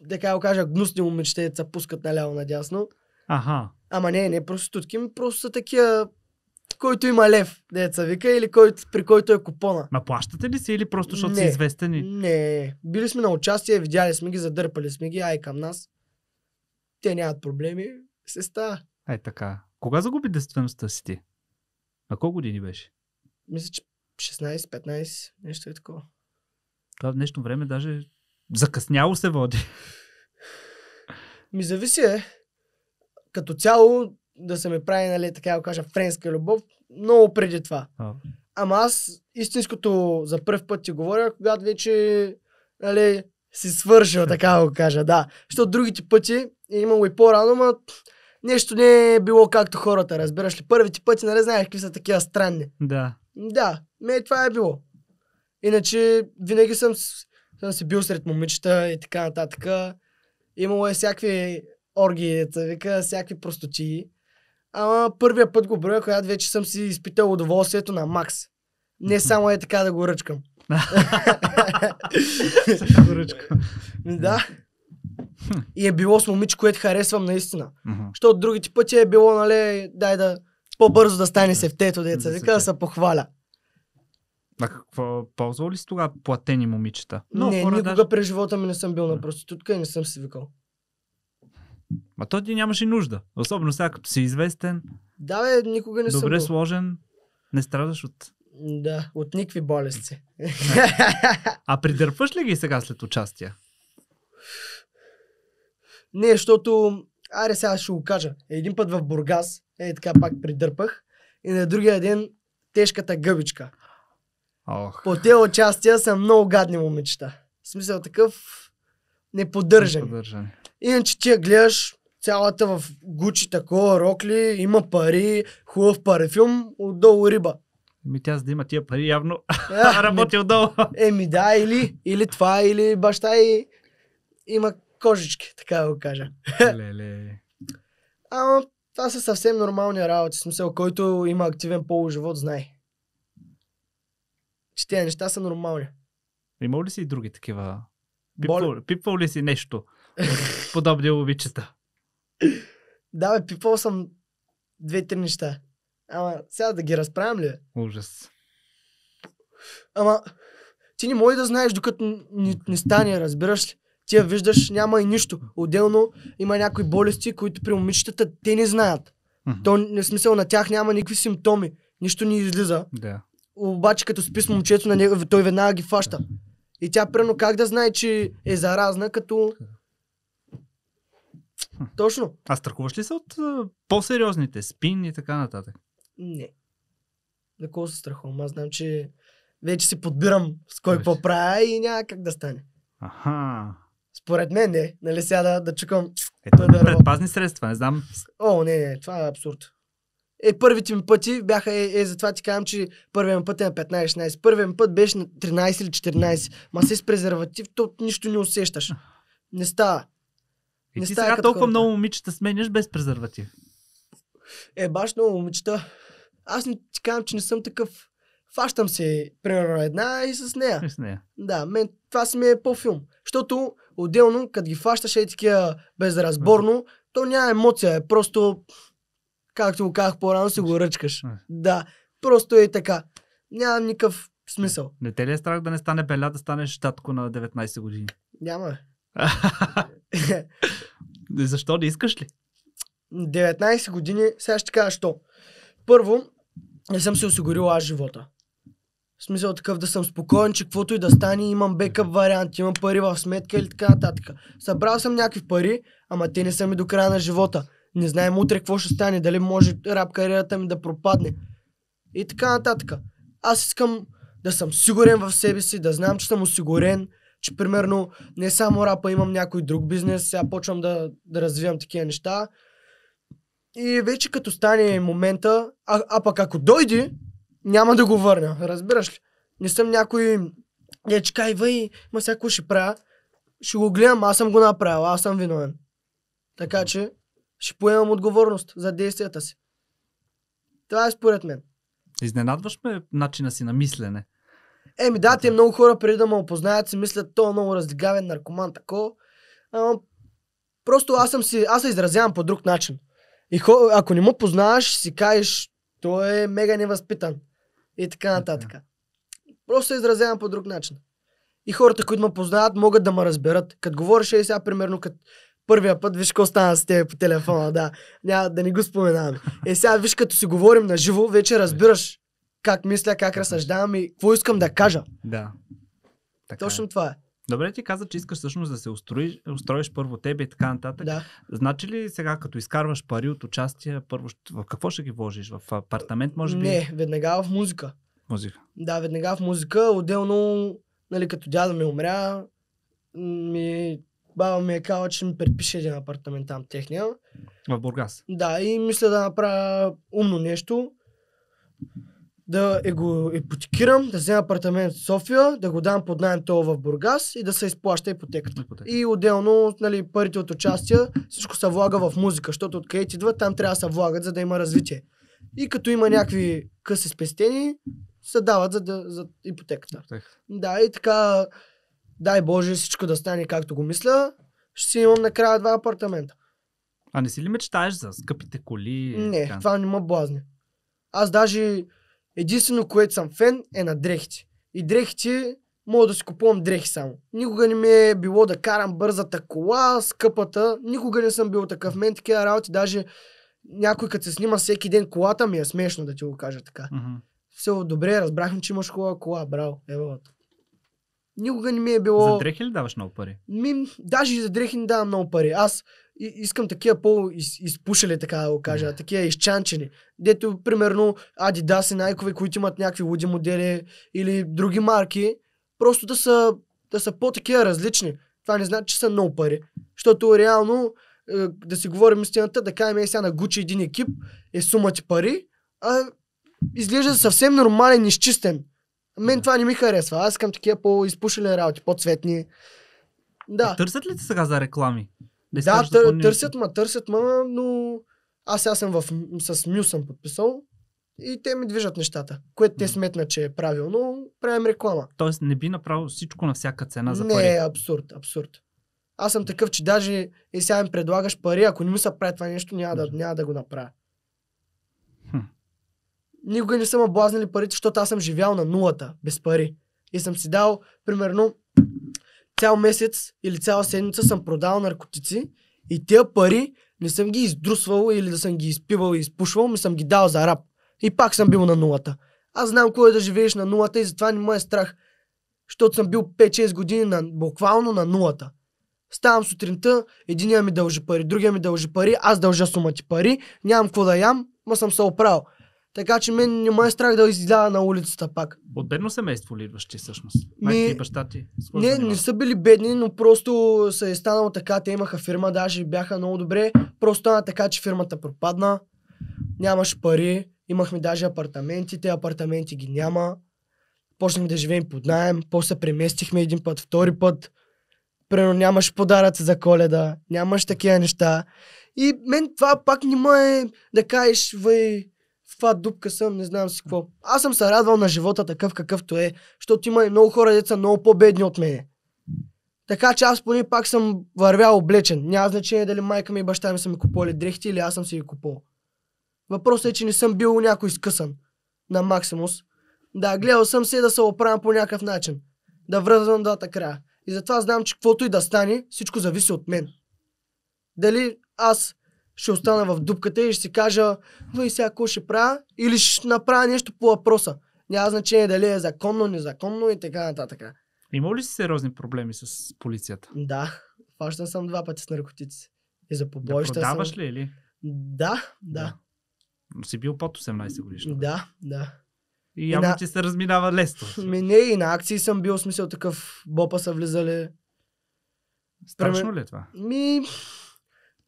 Да го кажа, гнусни момичета, са пускат наляво надясно. Ага. Ама не, не просто тутки, ами просто са такива който има лев, деца вика, или който, при който е купона. Ма плащате ли си или просто защото не, си известен? И... Не, били сме на участие, видяли сме ги, задърпали сме ги, ай към нас. Те нямат проблеми, се става. Ай така. Кога загуби действеността си ти? На колко години беше? Мисля, че 16-15, нещо е такова. Това в днешно време даже закъсняло се води. Ми зависи е. Като цяло да се ме прави, нали, така да кажа, френска любов, много преди това. А. Ама аз истинското за първ път ти говоря, когато вече нали, си свършил, така да го кажа, да. Защото другите пъти е имало и по-рано, но нещо не е било както хората, разбираш ли. Първите пъти, нали знаеш какви са такива странни. Да. Да, ме това е било. Иначе винаги съм, съм си бил сред момичета и така нататък. Имало е всякакви оргии, вика, всякакви простотии. Ама първия път го броя, когато вече съм си изпитал удоволствието на Макс. Не само е така да го ръчкам. да. И е било с момиче, което харесвам наистина. Защото другите пъти е било, нали, дай да по-бързо да стане се в тето деца. Вика да се похваля. А какво ползвал ли си тогава платени момичета? Но, не, никога даже... през живота ми не съм бил на проститутка и не съм си викал. Ма той ти нямаше нужда. Особено сега, като си известен. Да, бе, никога не добре съм. Добре сложен. Не страдаш от. Да, от никакви болести. а придърпваш ли ги сега след участия? Не, защото... Аре, сега ще го кажа. Един път в Бургас, е така пак придърпах. И на другия ден тежката гъбичка. Ох. По те участия са много гадни момичета. В смисъл такъв неподдържани. неподдържани. Иначе ти я гледаш цялата в Гучи, такова, Рокли, има пари, хубав парфюм, отдолу риба. Ми тя за да има тия пари, явно yeah, е, ами работи отдолу. Еми да, или, или това, или баща и има кожички, така да го кажа. Леле. Ама това са съвсем нормални работи, смисъл, който има активен полуживот, знае. Че тези неща са нормални. Имал ли си и други такива? Пипвал, пипвал ли си нещо? подобни момичета. да, бе, пипал съм две-три неща. Ама сега да ги разправям ли? Ужас. Ама ти не може да знаеш докато не, не стане, разбираш ли? Ти я виждаш, няма и нищо. Отделно има някои болести, които при момичетата те не знаят. Mm-hmm. То не смисъл на тях няма никакви симптоми. Нищо не излиза. Да. Обаче като спи с момчето на него, той веднага ги фаща. И тя прено как да знае, че е заразна, като точно. А страхуваш ли се от а, по-сериозните, спин и така нататък? Не. На кого се страхувам? Аз знам, че вече си подбирам с кой какво правя и няма как да стане. Аха. Според мен не. Нали сега да, да чукам. Ето да предпазни средства, не знам. О, не, не, това е абсурд. Е, първите ми пъти бяха, е, е затова ти казвам, че първият ми път е на 15-16. Първият ми път беше на 13 или 14. Ма се с презерватив, то нищо не усещаш. Не става. И не ти сега толкова хората. много момичета сменяш без презерватив. Е, баш много момичета. Аз не ти казвам, че не съм такъв. Фащам се, примерно, една и с нея. И с нея. Да, мен това си ми е по-филм. Защото отделно, като ги фащаш е такива безразборно, то няма емоция, е просто, както го казах по-рано, си го ръчкаш. Да, просто е така. Няма никакъв смисъл. Не, не те ли е страх да не стане беля, да станеш татко на 19 години? Няма. Защо не искаш ли? 19 години, сега ще кажа що. Първо, не съм се осигурил аз живота. В смисъл такъв да съм спокоен, че каквото и да стане, имам бекъп вариант, имам пари в сметка или така нататък. Събрал съм някакви пари, ама те не са ми до края на живота. Не знаем утре какво ще стане, дали може рап кариерата ми да пропадне. И така нататък. Аз искам да съм сигурен в себе си, да знам, че съм осигурен, че примерно не само рапа, имам някой друг бизнес, сега почвам да, да развивам такива неща. И вече като стане момента, а, а пък ако дойде, няма да го върна. Разбираш ли? Не съм някой, не че кай, въй, ма сега ще правя? Ще го гледам, аз съм го направил, аз съм виновен. Така че ще поемам отговорност за действията си. Това е според мен. Изненадваш ме начина си на мислене. Еми да, те много хора преди да ме опознаят си мислят, то е много раздигавен наркоман, тако. А, просто аз съм си, аз се изразявам по друг начин. И хо, ако не му познаваш, си кажеш, той е мега невъзпитан. И така нататък. Просто се изразявам по друг начин. И хората, които ме познават, могат да ме разберат. Като говореше и сега, примерно, като първия път, виж какво стана с теб по телефона, да. Няма да не го споменавам. Е, сега виж, като си говорим на живо, вече разбираш как мисля, как разсъждавам и какво искам да кажа. Да. Така Точно е. това е. Добре, ти каза, че искаш всъщност да се устроиш, устроиш първо тебе и така нататък. Да. Значи ли сега, като изкарваш пари от участие, първо в какво ще ги вложиш? В апартамент, може би? Не, веднага в музика. Музика. Да, веднага в музика. Отделно, нали, като дядо ми умря, ми, баба ми е казала, че ми предпише един апартамент там техния. В Бургас? Да, и мисля да направя умно нещо да е го ипотекирам, да взема апартамент в София, да го дам под найем тол в Бургас и да се изплаща ипотеката. Ипотека. И отделно нали, парите от участия, всичко се влага в музика, защото откъдето идват, там трябва да се влагат, за да има развитие. И като има някакви къси спестени, се дават за, да, за ипотеката. Ипотека. Да, и така, дай Боже всичко да стане както го мисля, ще си имам накрая два апартамента. А не си ли мечтаеш за скъпите коли? Не, така? това не ме блазни. Аз даже Единствено, което съм фен е на дрехите. И дрехите, мога да си купувам дрехи само. Никога не ми е било да карам бързата кола, скъпата. Никога не съм бил такъв. Мен такива работи, даже някой като се снима всеки ден колата ми е смешно да ти го кажа така. Mm-hmm. Все добре, разбрахме, че имаш хубава кола, браво, ева. Никога не ми е било... За дрехи ли даваш много пари? Ми, даже и за дрехи не давам много пари. Аз искам такива по-изпушали, така да го кажа, yeah. такива изчанчени. Дето, примерно, Adidas и Nike, които имат някакви луди модели или други марки, просто да са, да са по-такива различни. Това не значи, че са много пари. Защото реално, е, да си говорим истината, да кажем, е, сега на Гучи един екип е сума ти пари, а изглежда съвсем нормален, изчистен. Мен да. това не ми харесва. Аз искам такива по-изпушени работи, по-цветни. Да. А търсят ли те сега за реклами? Да, да тър, търсят ма, търсят ма, но аз сега съм в, с Мю съм подписал и те ми движат нещата, което те сметна, че е правилно, правим реклама. Тоест не би направил всичко на всяка цена за не, пари? Не, абсурд, абсурд. Аз съм такъв, че даже и сега им предлагаш пари, ако не ми се прави това нещо, няма да, няма да го направя никога не съм облазнали парите, защото аз съм живял на нулата, без пари. И съм си дал, примерно, цял месец или цяла седмица съм продал наркотици и тия пари не съм ги издрусвал или да съм ги изпивал и изпушвал, ми съм ги дал за раб. И пак съм бил на нулата. Аз знам кое е да живееш на нулата и затова не му е страх. Защото съм бил 5-6 години на, буквално на нулата. Ставам сутринта, единия ми дължи пари, другия ми дължи пари, аз дължа сума ти пари, нямам какво да ям, ма съм се оправил. Така че мен не ме е страх да изляза на улицата пак. От бедно семейство ли идваш ти всъщност? Майка и баща ти? Не, не, не са били бедни, но просто се е станало така. Те имаха фирма, даже бяха много добре. Просто стана така, че фирмата пропадна. Нямаш пари. Имахме даже апартаменти. Те апартаменти ги няма. Почнахме да живеем под найем. После преместихме един път, втори път. Примерно нямаш подаръци за коледа. Нямаш такива неща. И мен това пак не ме е да кажеш, въй, каква дупка съм, не знам си какво. Аз съм се радвал на живота такъв какъвто е, защото има и много хора, деца много по-бедни от мене. Така че аз поне пак съм вървял облечен. Няма значение дали майка ми и баща ми са ми купували дрехти или аз съм си ги купувал. Въпросът е, че не съм бил някой скъсан на Максимус. Да, гледал съм се да се оправям по някакъв начин. Да връзвам двата края. И затова знам, че каквото и да стане, всичко зависи от мен. Дали аз ще остана в дупката и ще си кажа, вие сега какво ще правя или ще направя нещо по въпроса. Няма значение дали е законно, незаконно и така нататък. Има ли си сериозни проблеми с полицията? Да, фащан съм два пъти с наркотици. И за побоища да продаваш съм... ли или? Да, да. да. Но си бил под 18 годишно. Да, да. И явно на... ти се разминава лесно. Ми не, и на акции съм бил, смисъл такъв, бопа са влизали. Страшно Преме... ли е това? Ми,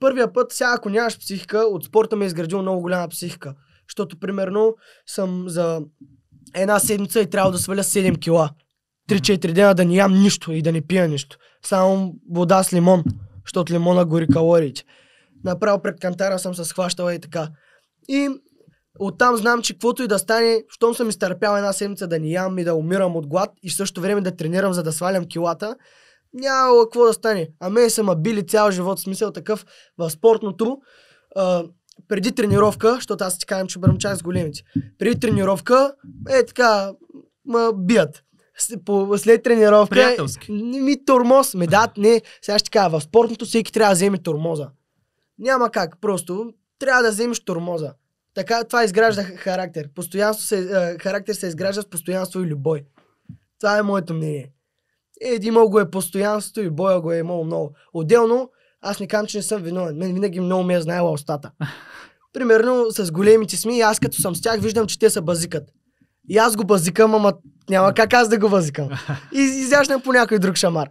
Първия път, сега ако нямаш психика, от спорта ме е изградил много голяма психика. Защото, примерно, съм за една седмица и трябва да сваля 7 кила. 3-4 дена да не ям нищо и да не пия нищо. Само вода с лимон, защото лимона гори калориите. Направо пред кантара съм се схващала и така. И оттам знам, че каквото и да стане, щом съм изтърпял една седмица да не ям и да умирам от глад и в същото време да тренирам, за да свалям килата, няма какво да стане. А ами мен са ма били цял живот, смисъл такъв в спортното. А, преди тренировка, защото аз ти казвам, че бръмчах с големите. Преди тренировка, е така, ма бият. След тренировка... Приятелски. Не ми тормоз. Ме дат, не. Сега ще кажа, в спортното всеки трябва да вземе тормоза. Няма как, просто трябва да вземеш тормоза. Така, това изгражда характер. Постоянство се, характер се изгражда с постоянство и любой. Това е моето мнение. Един го е постоянството и боя го е имал много. Отделно, аз не казвам, че не съм виновен. Мен винаги много ми е знаела устата. Примерно с големите сми, аз като съм с тях, виждам, че те са базикат. И аз го базикам, ама няма как аз да го базикам. И изяждам по някой друг шамар.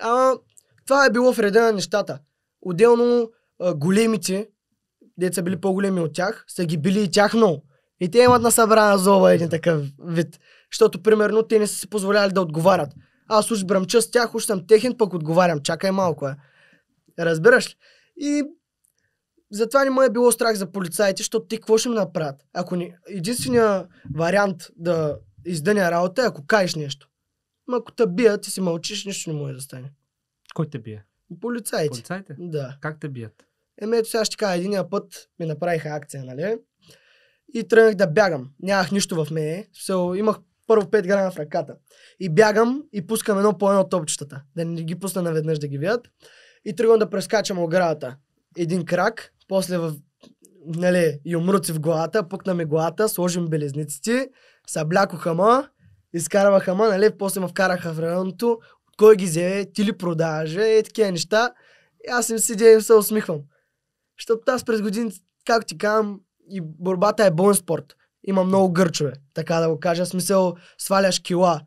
Ама това е било в реда на нещата. Отделно големите, деца били по-големи от тях, са ги били и тях много. И те имат на събрана зоба един такъв вид. Защото, примерно, те не са си позволяли да отговарят. Аз уж бръмча с тях, уж съм техен, пък отговарям. Чакай малко, е. Разбираш ли? И затова не му е било страх за полицаите, защото ти какво ще им направят? Ако ни... Единствения вариант да издъня работа е ако каеш нещо. Ма ако те бият, ти си мълчиш, нищо не може да стане. Кой те бие? Полицаите. Полицаите? Да. Как те бият? Еми ето сега ще кажа, един път ми направиха акция, нали? И тръгнах да бягам. Нямах нищо в мене. Все, имах първо 5 грама в ръката. И бягам и пускам едно по едно топчетата, да не ги пусна наведнъж да ги видят. И тръгвам да прескачам оградата. Един крак, после в нали, юмруци в главата, пукна ми главата, сложим белезниците, съблякоха ма, изкарваха ма, нали, после ме вкараха в районното, от кой ги взе, ти ли продажа, и е, такива неща. И аз им седя и се усмихвам. Защото аз през години, както ти казвам, и борбата е болен спорт има много гърчове, така да го кажа. Смисъл, сваляш кила.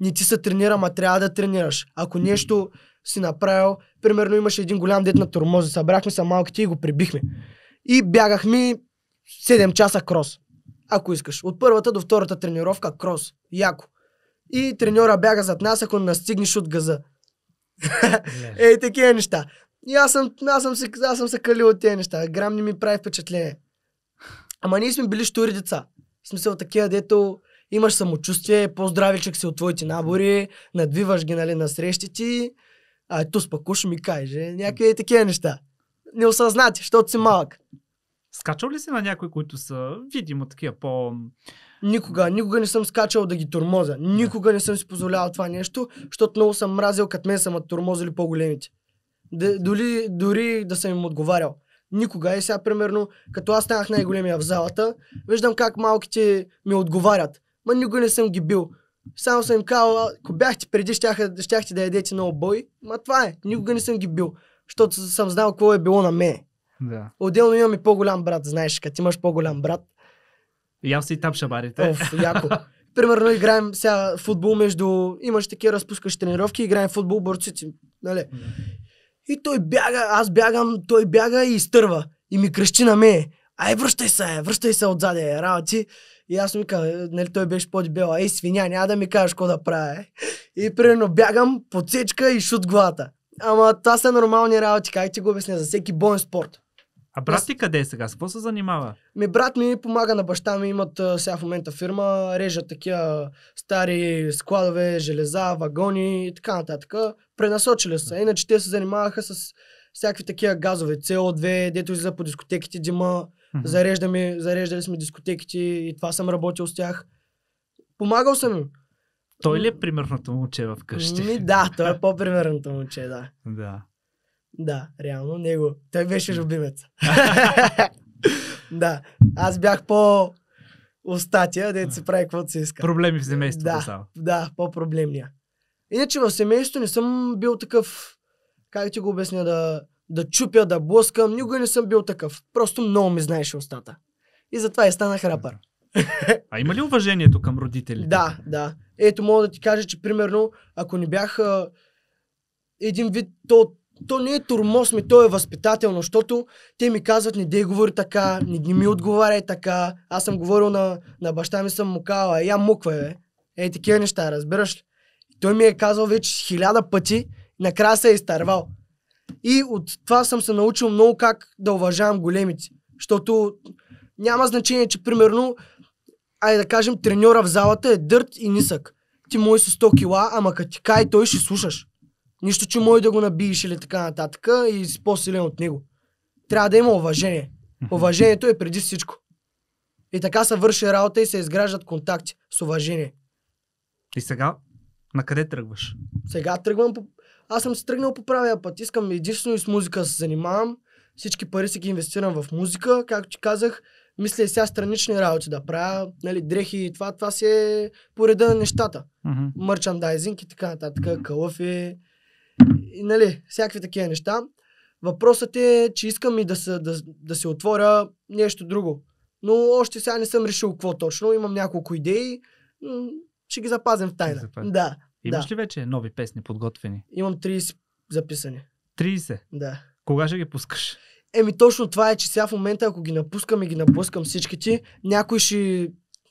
Не ти се тренира, а трябва да тренираш. Ако нещо си направил, примерно имаше един голям дет на турмоза, събрахме са малките и го прибихме. И бягахме 7 часа крос. Ако искаш. От първата до втората тренировка крос. Яко. И треньора бяга зад нас, ако настигнеш от газа. Yeah. Ей, такива неща. И аз съм, аз съм, се, аз съм се калил от тези неща. Грам не ми прави впечатление. Ама ние сме били штури деца. В смисъл такива, дето имаш самочувствие, по-здравичък си от твоите набори, надвиваш ги нали, на ти, а ето спакуш ми каже, някакви такива неща. Неосъзнати, защото си малък. Скачал ли си на някои, които са видимо такива по... Никога, никога не съм скачал да ги турмоза. Никога не съм си позволявал това нещо, защото много съм мразил, като мен са ме турмозили по-големите. Д- дори, дори да съм им отговарял. Никога. И сега, примерно, като аз станах най-големия в залата, виждам как малките ми отговарят. Ма никога не съм ги бил. Само съм им казал, ако бяхте преди, щяхте да ядете много бой. Ма това е. Никога не съм ги бил. Защото съм знал какво е било на мен. Да. Отделно имам и по-голям брат, знаеш, като имаш по-голям брат. Ям си там шабарите. Оф, яко. Примерно играем сега футбол между... Имаш такива разпускаш тренировки, играем футбол борците. Нали? Yeah. И той бяга, аз бягам, той бяга и изтърва. И ми кръщи на мен. Ай, връщай се, връщай се отзаде, работи. И аз ми казвам, нали, той беше по-дебел, ей, свиня, няма да ми кажеш какво да правя. Е. И примерно бягам, подсечка и шут главата. Ама това са нормални работи, как ти го обясня, за всеки боен спорт. А брат ти къде е сега? С какво се занимава? Ми брат ми помага на баща ми, имат сега в момента фирма, режат такива стари складове, железа, вагони и така нататък. Пренасочили са. Иначе те се занимаваха с всякакви такива газове, CO2, дето излиза по дискотеките дима, зареждаме, зареждали сме дискотеките и това съм работил с тях. Помагал съм им. Той ли е примерното момче вкъщи? Ми, да, той е по-примерното момче, да. да. Да, реално него. Той беше любимец. да. Аз бях по остатия, да се прави каквото се иска. Проблеми в семейството да, Да, по-проблемния. Иначе в семейството не съм бил такъв, как ти го обясня, да, да чупя, да блъскам. Никога не съм бил такъв. Просто много ми знаеше устата. И затова и станах рапър. А има ли уважението към родителите? Да, да. Ето мога да ти кажа, че примерно, ако не бях един вид то то не е турмоз ми, то е възпитателно, защото те ми казват не дей говори така, не ги ми отговаряй така. Аз съм говорил на, на баща ми съм му казала, «Е, я муква, бе. Е, такива неща, разбираш ли? Той ми е казал вече хиляда пъти, накрая се е изтървал. И от това съм се научил много как да уважавам големите. Защото няма значение, че примерно, ай да кажем, треньора в залата е дърт и нисък. Ти мой си 100 кила, ама като ти кай, той ще слушаш. Нищо, че може да го набиеш или така нататък и си по-силен от него. Трябва да има уважение. Уважението е преди всичко. И така се върши работа и се изграждат контакти с уважение. И сега, на къде тръгваш? Сега тръгвам по... Аз съм се тръгнал по правия път. Искам единствено и с музика се занимавам. Всички пари си ги инвестирам в музика. Както ти казах, мисля и сега странични работи да правя, нали, дрехи и това, това си е по реда на нещата. Mm-hmm. Мерчандайзинг и така нататък, калъфи, и, нали, всякакви такива неща. Въпросът е, че искам и да се, да, да се отворя нещо друго. Но още сега не съм решил какво точно. Имам няколко идеи. Ще ги запазим в тайна. Запазим. Да. Имаш да. ли вече нови песни подготвени? Имам 30 записани. 30? Да. Кога ще ги пускаш? Еми точно това е, че сега в момента, ако ги напускам и ги напускам всичките, някой ще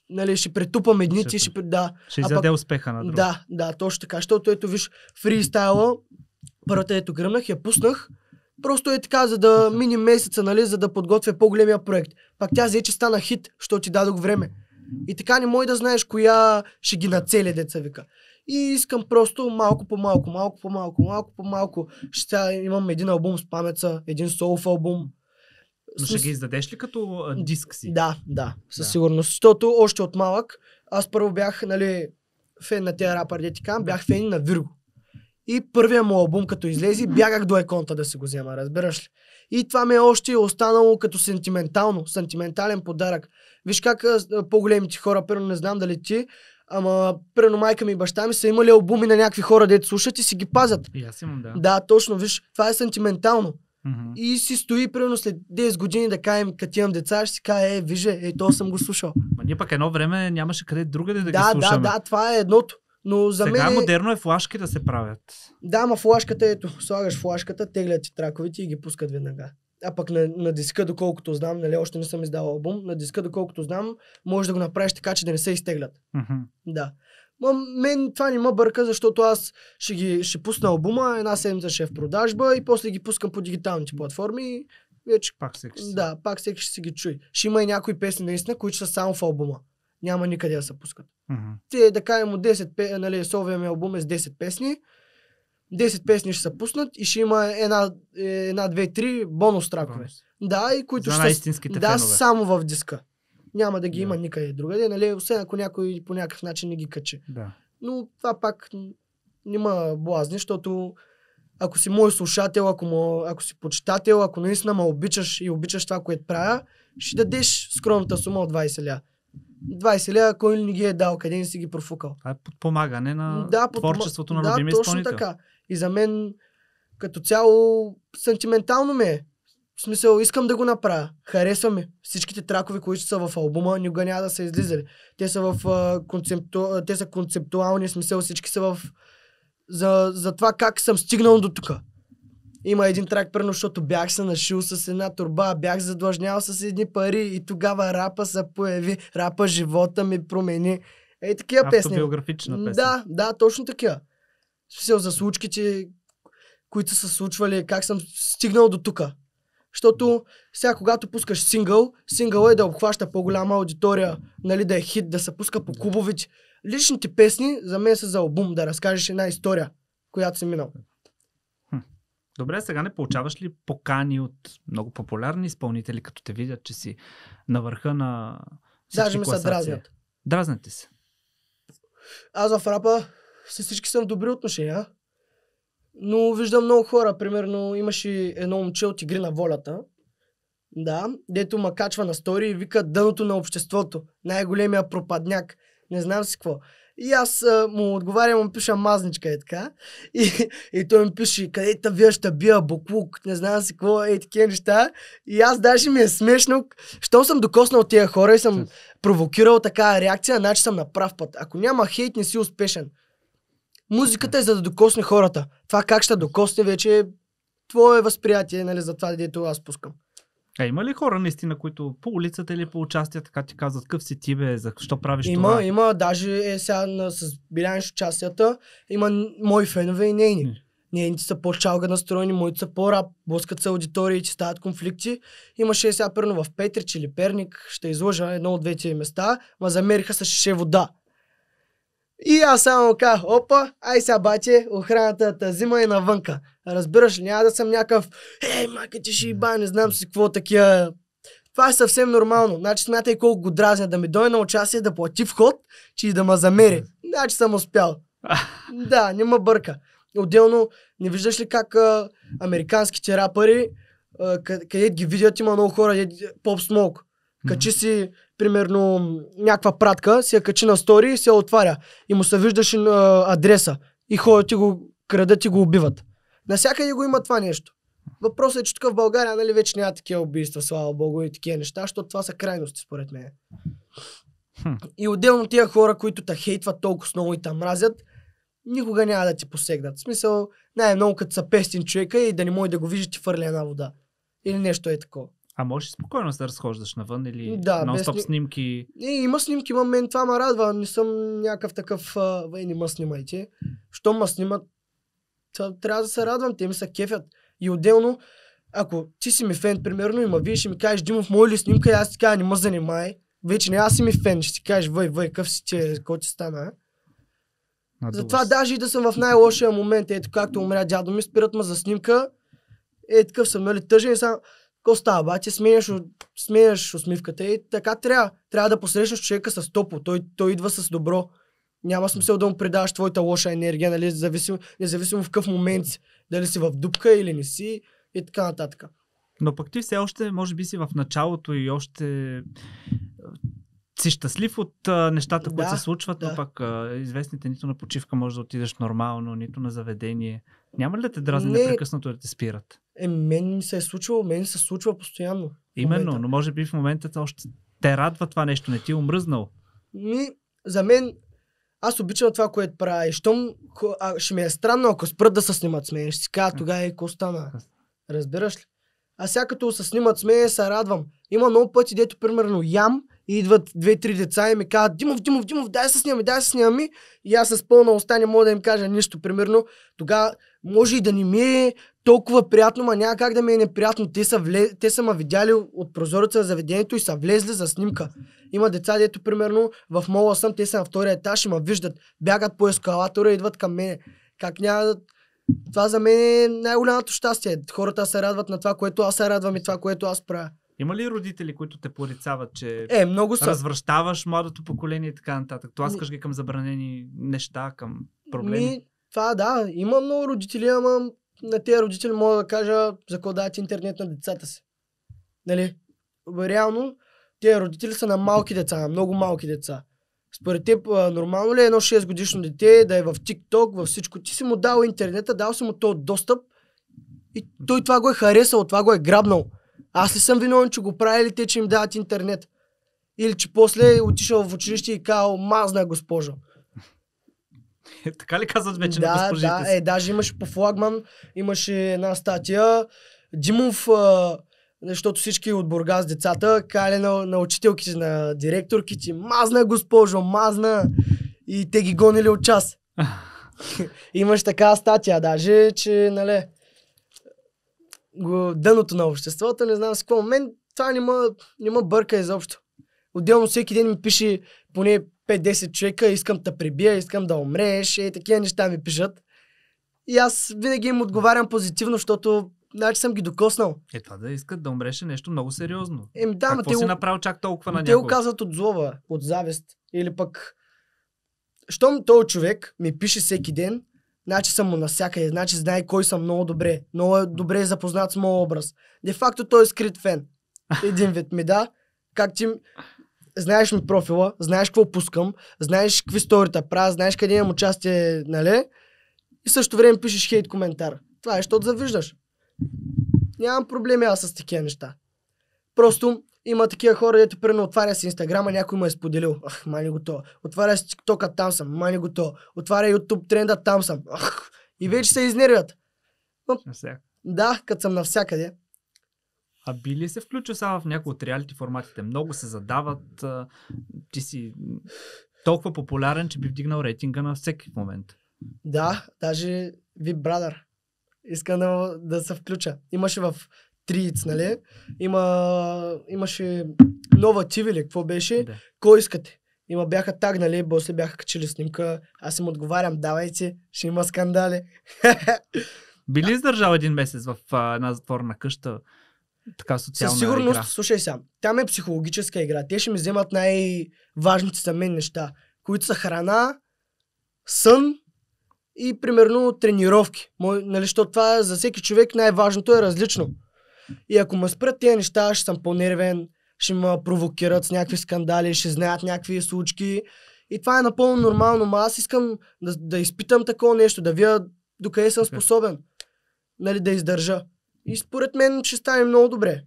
нали, ще претупам едни, ще, ще, да. Ще изяде а пак, успеха на друг. Да, да, точно така. Защото ето виж, фристайла, първата, ето гръмнах, я пуснах. Просто е така, за да мини месеца, нали, за да подготвя по-големия проект. Пак тя взе, че стана хит, що ти дадох време. И така не може да знаеш коя ще ги нацели, деца вика. И искам просто малко по малко, малко по малко, малко по малко. Ще имам един албум с памеца, един солф албум. Но ще ги издадеш ли като диск си? Да, да, със да. сигурност. Защото още от малък аз първо бях, нали, фен на тези рапър, ти бях фен на Вирго. И първия му албум, като излезе, бягах до еконта да се го взема, разбираш ли? И това ми е още останало като сентиментално, сантиментален подарък. Виж как по-големите хора, първо не знам дали ти, Ама, първо майка ми и баща ми са имали албуми на някакви хора, дето слушат и си ги пазят. И аз имам, да. Да, точно, виж, това е сантиментално. Mm-hmm. И си стои, примерно след 10 години, да кажем, като имам деца, ще си кажа, е, виже, е, то съм го слушал. Ма ние пък едно време нямаше къде другаде да, да ги слушаме. Да, да, да, това е едното. Но за Сега мен... Е- модерно е флашки да се правят. Да, ма флашката ето, слагаш флашката, теглят ти траковите и ги пускат веднага. А пък на, на диска, доколкото знам, нали, още не съм издал албум, на диска, доколкото знам, може да го направиш така, че да не се изтеглят. Mm-hmm. Да. Ма, мен това не ма бърка, защото аз ще, ги, ще пусна албума, една седмица ще е в продажба и после ги пускам по дигиталните платформи и вече... Пак всеки ще Да, пак всеки ще си ги чуй. Ще има и някои песни наистина, които са само в албума няма никъде да се пускат. Mm-hmm. Те, да кажем, от 10, нали, Совия ми е албум е с 10 песни, 10 песни ще се пуснат и ще има една, е, една две, три бонус тракове. Да, и които За ще са, да, само в диска. Няма да ги да. има никъде другаде, нали, освен ако някой по някакъв начин не ги качи. Да. Но това пак няма блазни, защото ако си мой слушател, ако, му, ако си почитател, ако наистина ме обичаш и обичаш това, което правя, ще дадеш скромната сума от 20 ля. 20 лева, кой не ги е дал, къде не си ги профукал. Това е подпомагане на да, подпом... творчеството на да, любимия точно изпълнител. така. И за мен като цяло сантиментално ме е. В смисъл, искам да го направя. Харесва ми. Всичките тракове, които са в албума, никога няма да са излизали. Те са, в, а, концепту... Те са концептуални, смисъл всички са в... За, за това как съм стигнал до тук. Има един трак, първо, защото бях се нашил с една турба, бях задлъжнял с едни пари и тогава рапа се появи, рапа живота ми промени. Ей, такива песни. Автобиографична песен. Да, да, точно такива. Смисъл за случките, които са се случвали, как съм стигнал до тука. Защото сега, когато пускаш сингъл, сингъл е да обхваща по-голяма аудитория, нали, да е хит, да се пуска по клубовите. Личните песни за мен са за албум, да разкажеш една история, която си минал. Добре, сега не получаваш ли покани от много популярни изпълнители, като те видят, че си на върха на всички Даже ми се дразнят. Дразнят се. Аз в рапа с всички съм добри отношения, но виждам много хора. Примерно имаше едно момче от Игри на волята, да, дето ма качва на стори и вика дъното на обществото. Най-големия пропадняк. Не знам си какво. И аз а, му отговарям, му пиша мазничка е така. И, и той ми пише, къде та вие ще бия, буклук, не знам си какво, е такива неща. И аз даже ми е смешно, що съм докоснал тия хора и съм провокирал така реакция, значи съм на прав път. Ако няма хейт, не си успешен. Музиката е за да докосне хората. Това как ще докосне вече е твое възприятие, нали, за това, дето аз пускам. А е, има ли хора наистина, които по улицата или по участие така ти казват, къв си ти бе, за що правиш има, това? Има, има, даже е сега на, с Биляш участията, има мои фенове и нейни. Mm. Нейните са по-чалга настроени, моите са по-рап, блъскат се аудитории, че стават конфликти. Имаше сега пърно в Петрич или Перник, ще излъжа едно от двете места, ма замериха с шеше вода. И аз само ка, опа, ай сега баче, охраната та взима и навънка. Разбираш ли, няма да съм някакъв, ей, майка ти ще иба, не знам си какво такива. Това е съвсем нормално. Значи смятай колко го дразня, да ми дойде на участие, да плати вход, че и да ме замери. Значи съм успял. да, не бърка. Отделно, не виждаш ли как а, американските рапъри, къде ги видят, има много хора, поп смок. Качи си примерно някаква пратка, си я качи на стори и се отваря. И му се виждаш адреса. И ходят и го крадат и го убиват. Насякъде го има това нещо. Въпросът е, че тук в България нали, вече няма такива убийства, слава богу, и такива неща, защото това са крайности, според мен. И отделно тия хора, които те хейтват толкова много и те мразят, никога няма да ти посегнат. В смисъл, най-много като са пестин човека и да не може да го виждате фърля една вода. Или нещо е такова. А можеш спокойно да разхождаш навън или да, нон-стоп без... снимки? И, има снимки, има мен това ме радва. Не съм някакъв такъв, а, не ма снимайте. Що ма снимат, трябва да се радвам, те ми са кефят. И отделно, ако ти си ми фен, примерно, и ма вие ще ми кажеш, Димов, моя ли снимка, и аз ти кажа, не ма занимай. Вече не аз си ми фен, ще ти кажеш, въй, въй, къв си ти, какво ти стана, а? Затова даже и да съм в най-лошия момент, ето както умря дядо ми, спират ме за снимка, е такъв съм, нали, тъжен и сам. Какво става, бати? Смееш, смееш усмивката и така трябва. Трябва да посрещнеш човека с топо. Той, той идва с добро. Няма смисъл да му предаваш твоята лоша енергия, нали? Зависимо, независимо в какъв момент си. Дали си в дупка или не си и така нататък. Но пък ти все още, може би си в началото и още е, си щастлив от а, нещата, да, които се случват, да. но пък а, известните нито на почивка може да отидеш нормално, нито на заведение. Няма ли да те дразни не, непрекъснато да те спират? Е, мен ми се е случвало, мен се случва постоянно. Именно, но може би в момента още те радва това нещо, не ти е умръзнал. Ми, за мен, аз обичам това, което правя. И щом, а, ще ми е странно, ако спрат да се снимат с мен. Ще си кажа, тогава е, ко стана? Разбираш ли? А сега като се снимат с мен, се радвам. Има много пъти, дето примерно ям и идват две-три деца и ми казват, Димов, Димов, Димов, дай се снимаме, дай се снимаме. И аз с пълна остане мога да им кажа нищо, примерно. Тогава може и да не ми е толкова приятно, ма няма как да ми е неприятно. Те са, влез... Те са ма видяли от прозореца на заведението и са влезли за снимка. Има деца, дето примерно в мола съм, те са на втория етаж и ма виждат. Бягат по ескалатора и идват към мене. Как няма да... Това за мен е най-голямото щастие. Хората се радват на това, което аз се радвам и това, което аз правя. Има ли родители, които те порицават, че е, много са. развръщаваш младото поколение и така нататък? Тласкаш ги към забранени неща, към проблеми? Ми, това да, има много родители, ама на тези родители мога да кажа за кога дават интернет на децата си. Нали? Реално, тези родители са на малки деца, на много малки деца. Според теб, нормално ли е едно 6 годишно дете да е в TikTok, във всичко? Ти си му дал интернета, дал си му то достъп и той това го е харесал, това го е грабнал. Аз ли съм виновен, че го или те, че им дават интернет? Или че после е отишъл в училище и казал, мазна госпожо. така ли казват вече да, на госпожите Да, си? е, даже имаше по флагман, имаше една статия. Димов, а, защото всички от Бургас децата, кали на, на учителките, на директорките, мазна госпожо, мазна. И те ги гонили от час. Имаш така статия даже, че, нали, дъното на обществото, не знам с какво. Мен това не ме бърка изобщо. Отделно всеки ден ми пише поне 5-10 човека, искам да прибия, искам да умреш, и е, такива неща ми пишат. И аз винаги им отговарям позитивно, защото значи съм ги докоснал. Е, това да искат да умреш е нещо много сериозно. Еми да, Какво те, си направил чак толкова на някого? Те го казват от злоба, от завист. Или пък, щом този човек ми пише всеки ден, значи съм му насякъде, значи знае кой съм много добре. Много е добре е запознат с моят образ. Де факто той е скрит фен. Един вид ми, да. Как ти знаеш ми профила, знаеш какво пускам, знаеш какви сторита правя, знаеш къде имам участие, нали? И също време пишеш хейт коментар. Това е, защото завиждаш. Нямам проблеми аз с такива неща. Просто има такива хора, дето прено отваря си Инстаграма, някой му е споделил. Ах, мани го то. Отваря си ТикТока, там съм. Мани го то. Отваря Ютуб тренда, там съм. Ах, и вече се изнервят. Да, като съм навсякъде. А би ли се включил само в някои от реалити форматите? Много се задават, ти си толкова популярен, че би вдигнал рейтинга на всеки момент. Да, даже Ви Брадър. Искам да, да се включа. Имаше в Триц, нали? Има, имаше нова TV какво беше? Да. Кой искате? Има бяха тагнали, после бяха качили снимка. Аз им отговарям, давайте, ще има скандали. Били издържал един месец в една затворна къща? така социална Със сигурност, игра. слушай сега, там е психологическа игра. Те ще ми вземат най-важните за мен неща, които са храна, сън и примерно тренировки. Мой, нали, защото това е за всеки човек най-важното е различно. И ако ме спрат тези неща, ще съм по-нервен, ще ме провокират с някакви скандали, ще знаят някакви случки. И това е напълно нормално, но аз искам да, да изпитам такова нещо, да вия докъде съм способен. Нали, да издържа. И според мен ще стане много добре.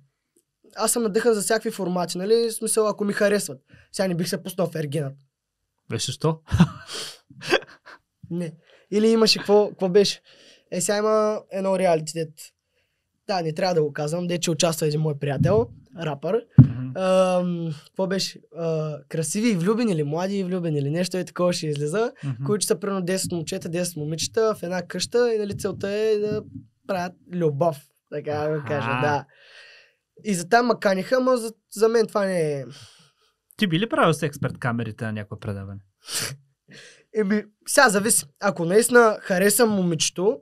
Аз съм надъхан за всякакви формати, нали? В смисъл, ако ми харесват. Сега не бих се пуснал в Ергенът. Беше що? не. Или имаше какво, какво беше? Е, сега има едно реалити дет. Да, не трябва да го казвам, де че участва един мой приятел, рапър. Какво mm-hmm. беше? А, красиви и влюбени или млади и влюбени или нещо е такова ще излеза, mm-hmm. които са примерно 10 момчета, 10 момичета в една къща и нали целта е да правят любов. Така да го кажа, да. И за там маканиха, но за, за мен това не е... Ти би ли правил с експерт камерите на някое предаване? Еми, сега зависи. Ако наистина харесам момичето,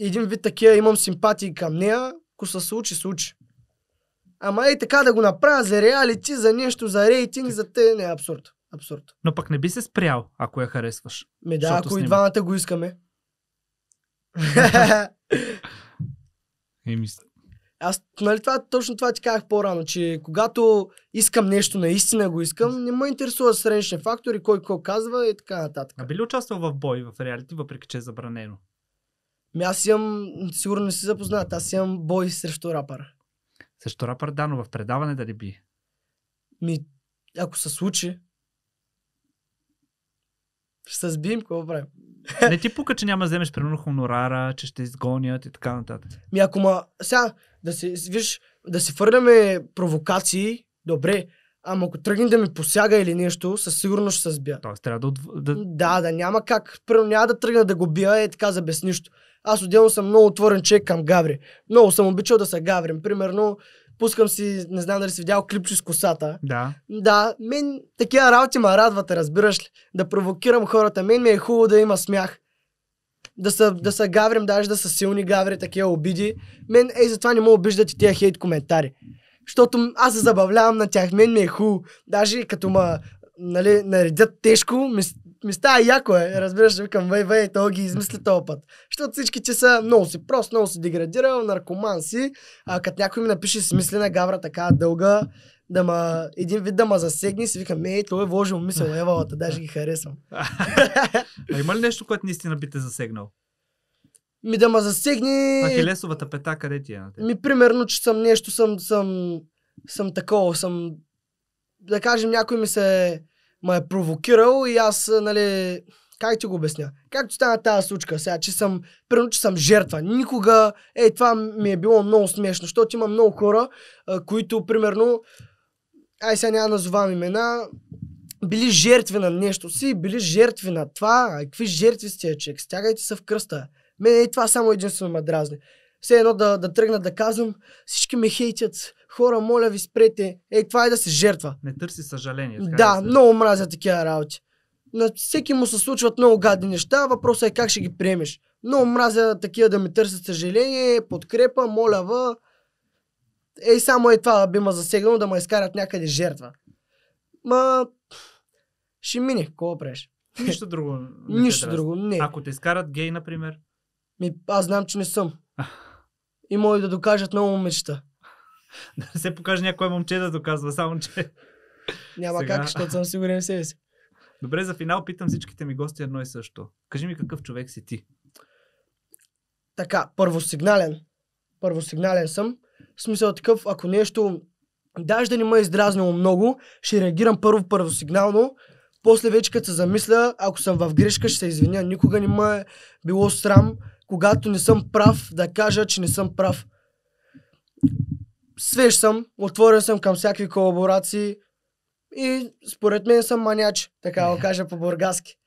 един вид такива имам симпатии към нея, ако се случи, случи. Ама и така да го направя за реалити, за нещо, за рейтинг, за те не е абсурд. Абсурд. Но пък не би се спрял, ако я харесваш. Ми да, ако снима. и двамата го искаме. Еми... Аз, нали, това, точно това ти казах по-рано, че когато искам нещо, наистина го искам, не ме интересува срещния фактор и кой какво казва и така нататък. А би ли участвал в бой, в реалити, въпреки че е забранено? Ми аз имам, сигурно не си запознат, аз имам бой срещу рапър. Срещу рапър, да, но в предаване да би. Ми, ако се случи, ще се сбием, какво правим? Не ти пука, че няма да вземеш примерно хонорара, че ще изгонят и така нататък. Ми ако ма, сега, да си, виж, да си фърляме провокации, добре, Ама ако тръгне да ми посяга или нещо, със сигурност ще се сбия. Тоест трябва да... да... Да, да, няма как. Първо няма да тръгна да го бия е така за без нищо. Аз отделно съм много отворен човек към Гаври. Много съм обичал да се гаврим. Примерно, пускам си, не знам дали си видял клипче с косата. Да. Да, мен такива работи ме радват, разбираш ли? Да провокирам хората. Мен ми е хубаво да има смях. Да са, да са гаврим, даже да са силни гаври, такива обиди. Мен, ей, затова не му обиждат и тия хейт коментари. Защото аз се забавлявам на тях, мен ми е хубаво. Даже като ме нали, наредят тежко, ми, ми става яко е, разбираш, викам, вей, вей, то ги измисли този път. Защото всички че са много си прост, много си деградирал, наркоман си, а като някой ми напише смислена гавра така дълга, да ма, един вид да ма засегне, си викам, ей, той е вложил мисъл, евалата, даже ги харесвам. а има ли нещо, което наистина би те засегнал? Ми да ма засегне... Ахилесовата пета, къде ти е? ми примерно, че съм нещо, съм, съм, съм такова, съм... Да кажем, някой ми се ме е провокирал и аз, нали, как ти го обясня? Както стана тази случка сега, че съм, прено, че съм жертва. Никога, ей, това ми е било много смешно, защото има много хора, а, които, примерно, ай сега няма назовам имена, били жертви на нещо си, били жертви на това, а какви жертви сте, че стягайте се в кръста. Мене и това само единствено ме дразни. Все едно да, да тръгна да казвам, всички ме хейтят, хора, моля ви спрете, е, това е да се жертва. Не търси съжаление. Така да, е да много мразя такива работи. На всеки му се случват много гадни неща, въпросът е как ще ги приемеш. Много мразя такива да ми търсят съжаление, подкрепа, молява. Ей, само е това би ме засегнало да ме изкарат някъде жертва. Ма, ще мине, какво преш? Нищо друго. Нищо друго, не. Ако те изкарат гей, например? Ми, аз знам, че не съм. И мога да докажат много момичета. да не се покаже някое момче да доказва, само че... Няма Сега... как, защото съм сигурен в себе си. Добре, за финал питам всичките ми гости едно и също. Кажи ми какъв човек си ти. Така, първосигнален. Първосигнален съм. В смисъл такъв, ако нещо даже да не ме е издразнило много, ще реагирам първо първосигнално, после вече като се замисля, ако съм в грешка, ще се извиня. Никога не ме е било срам, когато не съм прав, да кажа, че не съм прав свеж съм, отворен съм към всякакви колаборации и според мен съм маняч, така го кажа по-бургаски.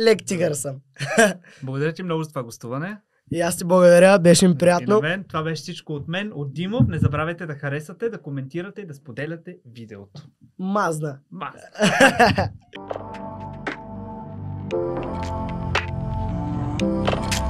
Лек тигър съм. Благодаря ти много за това гостуване. И аз ти благодаря, беше им приятно. И на мен. Това беше всичко от мен, от Димов. Не забравяйте да харесате, да коментирате и да споделяте видеото. Мазна. Мазна.